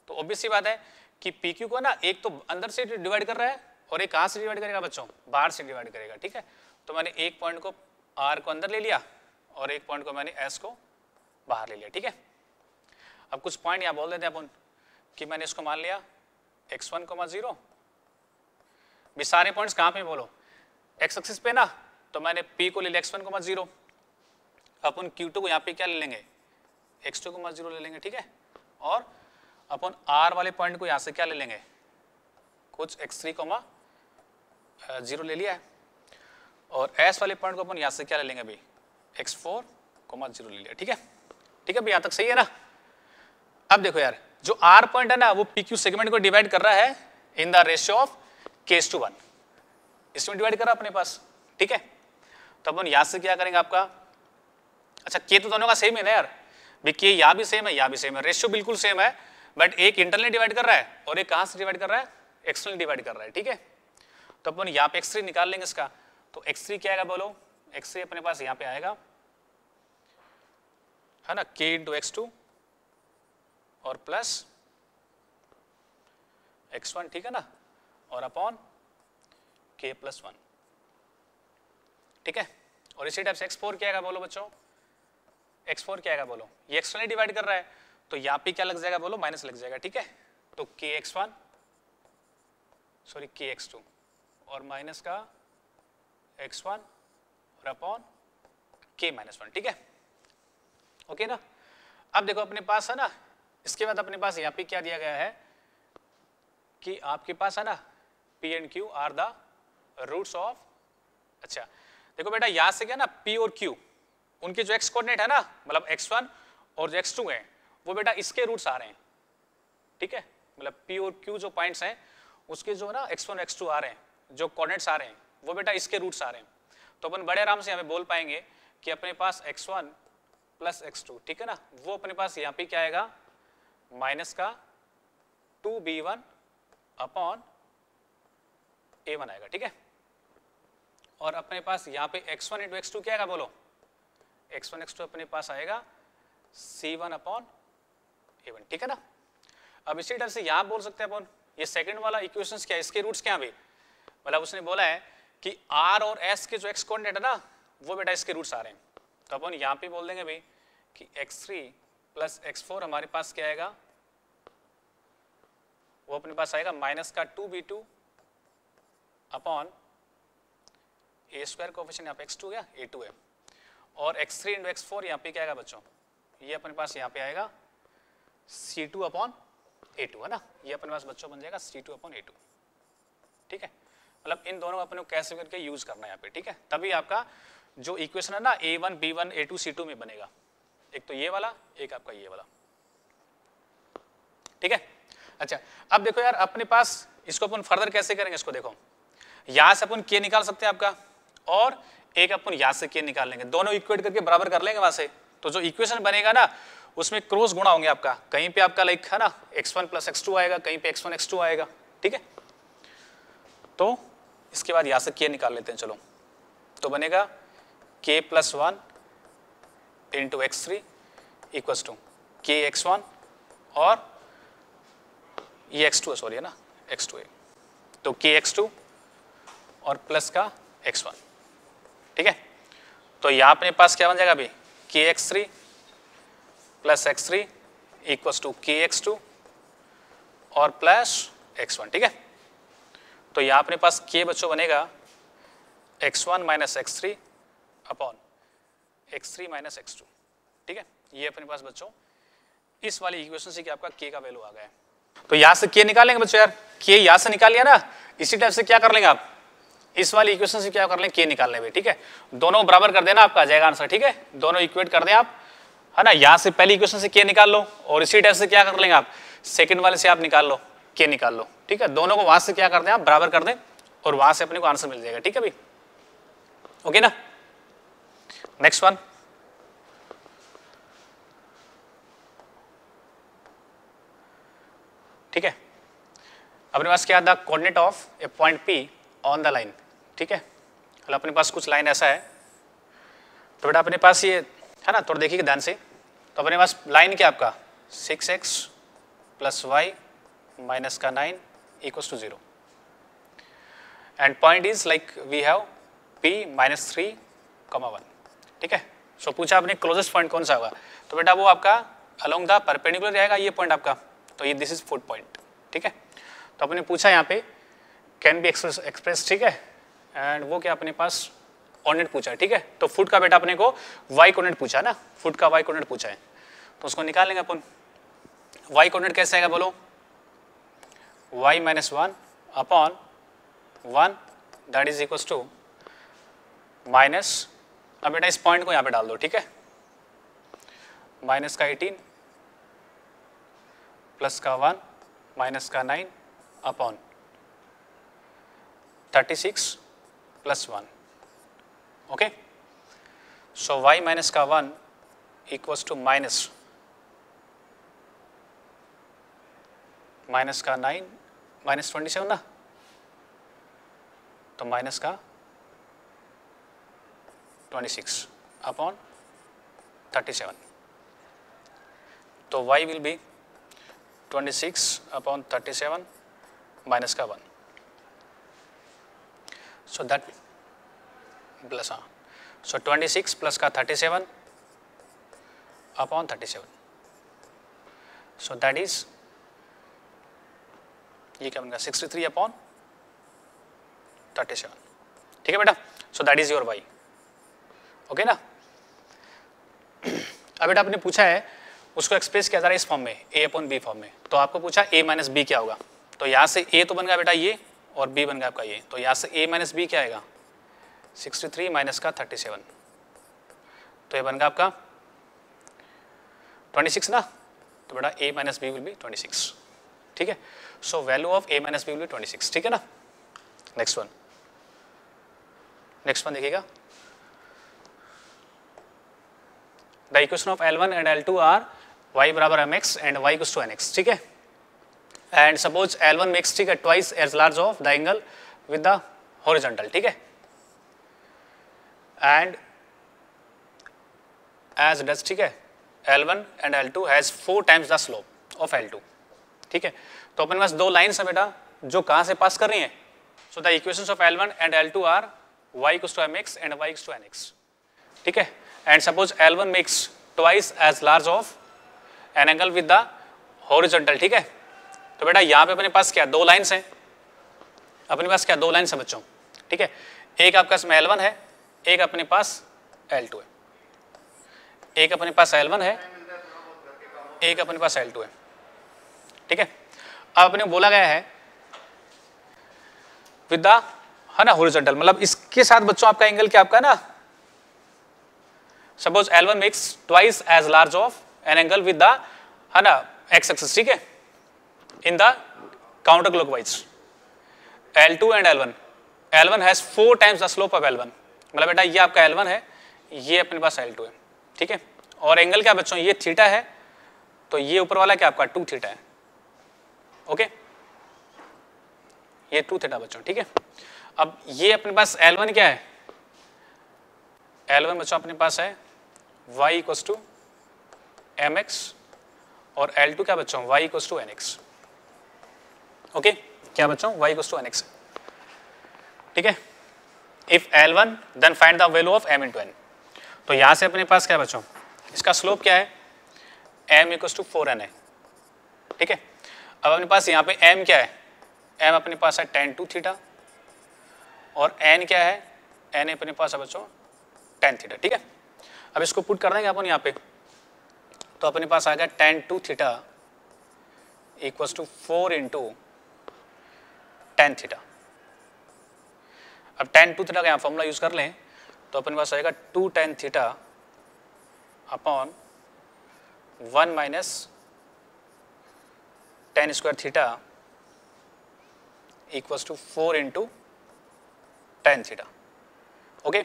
तो ऑब्वियस सी बात है कि पी क्यू को ना एक तो अंदर से डिवाइड कर रहा है और एक कहां से डिवाइड करेगा बच्चों बाहर से डिवाइड करेगा ठीक है तो मैंने एक पॉइंट को आर को अंदर ले लिया और एक पॉइंट को मैंने एस को बाहर ले लिया ठीक है अब कुछ पॉइंट यहाँ बोल देते हैं अपन कि मैंने इसको मान लिया एक्स वन को जीरो सारे पॉइंट्स कहाँ पे बोलो एक्स एक्सिस पे ना तो मैंने पी को ले लिया एक्स वन को मान जीरो अपन क्यू टू को यहाँ पे क्या ले लेंगे एक्स टू को मान जीरो ले लेंगे ठीक है और अपन आर वाले पॉइंट को यहाँ से क्या ले लेंगे कुछ एक्स थ्री को मा जीरो ले लिया है और एस वाले पॉइंट को अपन यहाँ से क्या ले लेंगे अभी एक्स फोर कोमा जीरो ले लिया ठीक है ठीक है अभी यहाँ तक सही है ना अब देखो यार जो आर पॉइंट है ना वो पी क्यू सेगमेंट को डिवाइड कर रहा है in the ratio of K is to one इसमें डिवाइड कर रहा है अपने पास ठीक है तो अपन यहाँ से क्या करेंगे आपका अच्छा के तो दोनों का सेम है ना यार भाई के यहाँ भी सेम है यहाँ भी सेम है रेशियो बिल्कुल सेम है बट एक इंटरनल डिवाइड कर रहा है और एक कहाँ से डिवाइड कर रहा है एक्सटर्नल डिवाइड कर रहा है ठीक है तो अपन यहाँ पे एक्स निकाल लेंगे इसका तो x3 क्या आएगा बोलो x3 अपने पास यहाँ पे आएगा है ना k इंटू एक्स टू और प्लस x1 ठीक है ना और अपॉन k प्लस वन ठीक है और इसी टाइप से x4 क्या आएगा बोलो बच्चों x4 क्या आएगा बोलो ये x1 डिवाइड कर रहा है तो यहाँ पे क्या लग जाएगा बोलो माइनस लग जाएगा ठीक है तो K x one sorry K x two और माइनस का एक्स वन और अपॉन के माइनस वन ठीक है ओके ना अब देखो अपने पास है ना इसके बाद अपने पास यहाँ पे क्या दिया गया है कि आपके पास है ना P and Q are the roots of अच्छा देखो बेटा यहाँ से क्या ना पी और क्यू उनके जो एक्स कोऑर्डिनेट है ना मतलब एक्स वन और जो एक्स टू है वो बेटा इसके रूट्स आ रहे हैं ठीक है मतलब पी और क्यू जो पॉइंट्स हैं उसके जो है ना एक्स वन एक्स टू आ रहे हैं जो कोऑर्डिनेट्स आ रहे हैं वो बेटा इसके रूट्स आ रहे हैं तो अपन बड़े आराम से यहाँ पे बोल पाएंगे कि अपने पास x1 वन प्लस एक्स ठीक है ना वो अपने पास यहाँ पे क्या आएगा माइनस का two B one upon A one आएगा ठीक है और अपने पास यहाँ पे x1 वन इंटू एक्स क्या आएगा बोलो x1 वन एक्स अपने पास आएगा c1 one upon A one ठीक है ना अब इसी तरह से यहाँ बोल सकते हैं अपन ये सेकंड वाला इक्वेशन क्या है इसके रूट्स क्या भी मतलब उसने बोला है कि आर और एस के जो एक्स कोऑर्डिनेट है ना वो बेटा इसके रूट्स आ रहे हैं तो अपन यहाँ पे बोल देंगे भाई कि x three plus x four हमारे पास क्या आएगा वो अपने पास आएगा माइनस का टू बी टू अपॉन ए स्क्वायर कोफिशन यहाँ पे एक्स टू गया ए टू है और x three into x four यहाँ पे क्या आएगा बच्चों ये अपने पास यहाँ पे आएगा C two upon A two है ना ये अपने पास बच्चों बन जाएगा C two upon A two ठीक है मतलब इन दोनों अपने कैसे करके यूज करना है यहाँ पे ठीक है तभी आपका जो इक्वेशन है ना A one B one A two C two में बनेगा एक तो ये वाला एक आपका ये वाला ठीक है अच्छा अब देखो यार अपने पास इसको अपन फर्दर कैसे करेंगे इसको देखो यहां से अपन के निकाल सकते हैं आपका और एक अपन यहां से के निकाल लेंगे दोनों इक्वेट करके बराबर कर लेंगे वहां से तो जो इक्वेशन बनेगा ना उसमें क्रोस गुणा होंगे आपका कहीं पे आपका लाइक है ना x1 वन प्लस एक्स आएगा कहीं पे x1 x2 आएगा ठीक है तो इसके बाद यहाँ से के निकाल लेते हैं चलो तो बनेगा K plus one into x three equals to K x one और ये एक्स टू है सॉरी है ना एक्स टू तो के एक्स टू और प्लस का एक्स वन ठीक है तो यहाँ अपने पास क्या बन जाएगा अभी K x three plus x three equals to K x two और प्लस एक्स वन ठीक है तो यहाँ अपने पास के बच्चों बनेगा x one minus x three upon x three minus x two ठीक है ये अपने पास बच्चों इस वाली इक्वेशन से कि आपका के का वैल्यू आ गया तो यहाँ से के निकालेंगे बच्चों यार के यहाँ से निकाल लिया ना इसी टाइप से क्या कर लेंगे आप इस वाली इक्वेशन से क्या कर लें के निकाल लेंगे ठीक है दोनों बराबर कर देना आपका आ जाएगा आंसर ठीक है दोनों इक्वेट कर दें आप है ना यहाँ से पहली इक्वेशन से के निकाल लो और इसी टाइप से क्या कर लेंगे आप सेकेंड वाले से आप निकाल लो के निकाल लो ठीक है दोनों को वहां से क्या कर दें आप बराबर कर दें और वहां से अपने को आंसर मिल जाएगा ठीक है भाई ओके ना नेक्स्ट वन ठीक है अपने पास क्या the coordinate of a point P on the line ठीक है मतलब अपने पास कुछ लाइन ऐसा है तो बेटा अपने पास ये है ना थोड़ा देखिए ध्यान से तो अपने पास लाइन क्या आपका six x plus y minus ka 9 equals to 0. And point is like we have p minus three comma one ठीक है सो so, पूछा आपने क्लोजेस्ट पॉइंट कौन सा होगा तो बेटा वो आपका along the perpendicular रहेगा ये पॉइंट आपका तो ये दिस इज foot पॉइंट ठीक है तो आपने पूछा यहाँ पे कैन बी एक्सप्रेस एक्सप्रेस ठीक है एंड वो क्या अपने पास ऑर्डिनेट पूछा है ठीक है तो फुट का बेटा अपने को वाई कोर्डिनेट पूछा ना फुट का वाई कोर्डिनेट पूछा है तो उसको निकाल लेंगे अपन वाई कोर्डिनेट कैसे आएगा बोलो y minus 1 upon 1 that is equals to minus अब बेटा इस पॉइंट को यहाँ पे डाल दो ठीक है माइनस का 18 प्लस का 1 माइनस का 9 upon 36 plus 1 okay so y minus का 1 इक्वल्स टू माइनस माइनस का माइनस ट्वेंटी सेवन ना तो माइनस का twenty six upon thirty seven तो y will be twenty six upon thirty seven minus का वन सो दैट प्लस हाँ so twenty six plus का thirty seven upon thirty seven so that is ये क्या बनेगा sixty three upon thirty seven ठीक है बेटा so that is your y okay ना अब बेटा तो आपने पूछा है उसको एक्सप्रेस किया जा रहा है इस फॉर्म में ए अपॉन बी फॉर्म में तो आपको पूछा ए माइनस बी क्या होगा तो यहाँ से ए तो बन गया बेटा ये और बी बन गया आपका ये तो यहाँ से ए माइनस बी क्या आएगा सिक्सटी थ्री माइनस का थर्टी सेवन तो ये बन गया आपका ट्वेंटी सिक्स ना तो बेटा A minus B will be twenty six ठीक है so value of A minus B twenty six ठीक है ना नेक्स्ट वन नेक्स्ट वन देखिएगा the equation of L one and L two are y बराबर एम एक्स एंड वाई कुछ to N x ठीक है and suppose L one makes ठीक है twice as large of the angle with the horizontal ठीक है and as does ठीक है L1 and L2 has four times the slope of L2 ठीक है तो अपने पास दो लाइन्स है बेटा जो कहाँ से पास कर रही है so the equation of L one and L two are y to M x and y to N x ठीक है and suppose L one makes twice as large of an angle with the horizontal ठीक है तो बेटा यहाँ पे अपने पास क्या दो लाइन्स हैं अपने पास क्या दो लाइन्स हैं बच्चों ठीक है एक आपका इसमें एल वन है एक अपने पास एल टू है एक अपने पास एल वन है एक अपने पास एल टू है ठीक है आपने बोला गया है विद है ना होरिजेंटल मतलब इसके साथ बच्चों आपका एंगल क्या आपका ना suppose L one makes twice as large of an angle with the है ना एक्स ठीक है in the counter wise L two and L one L one one has four times the slope of L one मतलब बेटा ये आपका एल है ये अपने पास एल टू है ठीक है और एंगल क्या बच्चों ये थीटा है तो ये ऊपर वाला क्या आपका टू थीटा है ओके ये टू थीटा बच्चों ठीक है अब ये अपने पास L1 क्या है L1 बच्चों अपने पास है y इक्व टू एम और L2 क्या बच्चों y equal to N okay क्या बच्चों y इक्व टू एन ठीक है if L1 then find the value of m into N तो यहां से अपने पास क्या बच्चों इसका स्लोप क्या है m equals to four N है ठीक है अब अपने पास यहाँ पे m क्या है m अपने पास है टेन टू थीटा और n क्या है n अपने पास है बच्चों टेन थीटा ठीक है अब इसको पुट कर देंगे अपन यहाँ पे तो अपने पास आ गया tan two theta equals to four into tan theta अब टेन टू थीटा का यहाँ फॉर्मूला यूज कर लें तो अपने पास आएगा two tan theta upon one minus tan square theta equals to four into tan theta okay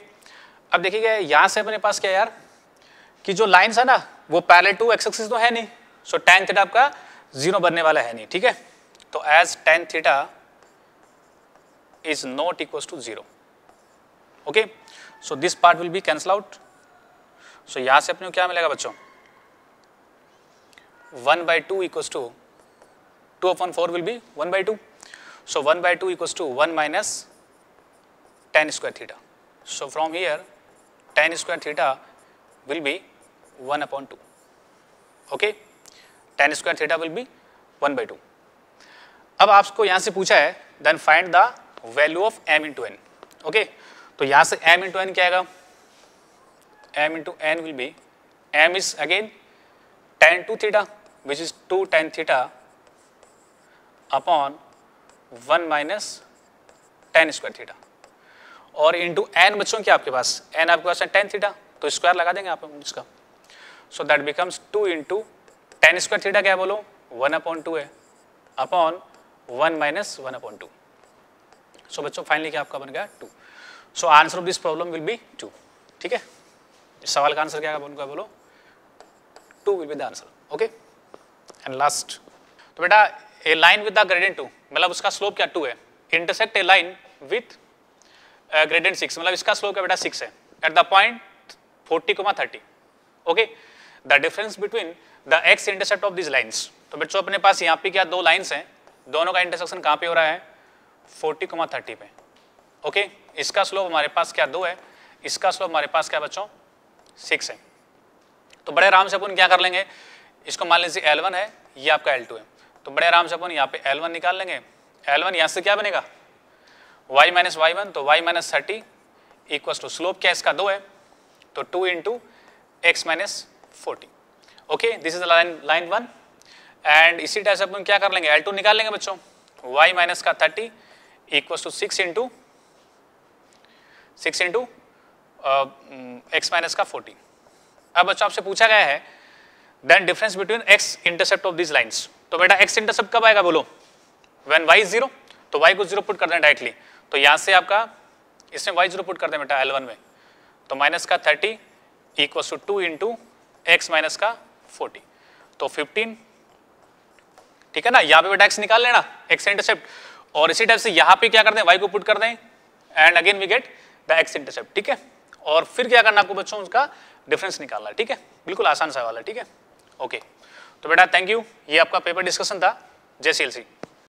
अब देखिएगा यहां से अपने पास क्या यार कि जो लाइन्स है ना वो पैरेलल टू एक्स एक्सिस तो है नहीं सो so, टेन थीटा आपका जीरो बनने वाला है नहीं ठीक है तो as tan theta is not equals to zero okay so this part will be cancel out so यहां से अपने क्या मिलेगा बच्चों one by two equals to 2 upon 4 will be 1 by 2. So 1 by 2 equals to 1 minus tan square theta. So from here tan square theta will be 1 upon 2. Okay? tan square theta will be 1 by 2. अब आपको यहाँ से पूछा है then find the value of m into N okay तो यहाँ से m into n क्या आएगा m into n will be m is again tan two theta, which is 2 tan theta upon one minus tan square theta और into N बच्चों की आपके पास N आपके पास है टेन थीटा तो स्क्वायर लगा देंगे आप इसका so that becomes two into tan square theta क्या बोलो वन अपॉन टू है upon one minus one upon two so बच्चों फाइनली क्या आपका बन गया two so answer of this problem will be two ठीक है इस सवाल का आंसर क्या उनका बोलो two will be the answer okay and last तो बेटा a line with the gradient two मतलब उसका स्लोप क्या टू है intersect a line with gradient six मतलब इसका स्लोप क्या बेटा सिक्स है at the point forty comma thirty okay the difference between the x intercept of this lines तो बच्चों अपने पास यहाँ पे क्या दो लाइन्स हैं दोनों का इंटरसेक्शन कहाँ पे हो रहा है फोर्टी कोमा थर्टी पे ओके okay? इसका स्लोप हमारे पास क्या दो है इसका स्लोप हमारे पास क्या बच्चों सिक्स है तो बड़े आराम से अपन क्या कर लेंगे इसको मान लीजिए एल वन है ये आपका एल टू है तो बड़े आराम से अपन यहाँ पे L1 निकाल लेंगे L1 वन यहाँ से क्या बनेगा y माइनस वाई वन तो y minus thirty equal to slope क्या इसका दो है तो two into x minus forty okay this is line line one and इसी टाइप से अपन क्या कर लेंगे एल टू निकाल लेंगे बच्चों y माइनस का thirty equal to six into six into x minus का फोर्टी अब बच्चों आपसे पूछा गया है then difference between x intercept of this lines तो बेटा एक्स इंटरसेप्ट कब आएगा बोलो वेन वाई जीरो तो वाई को जीरो पुट कर दें डायरेक्टली तो यहां से आपका इसमें वाई जीरो पुट कर दें बेटा एल में तो माइनस का thirty equal to two into x minus का फोर्टी तो फिफ्टीन ठीक है ना यहाँ पे बेटा एक्स निकाल लेना एक्स इंटरसेप्ट और इसी टाइप से यहाँ पे क्या कर दें वाई को पुट कर दें and again we get the x intercept ठीक है और फिर क्या करना आपको बच्चों उसका डिफरेंस निकालना ठीक है बिल्कुल आसान सवाल है ठीक है ओके okay. तो बेटा थैंक यू ये आपका पेपर डिस्कशन था जय सी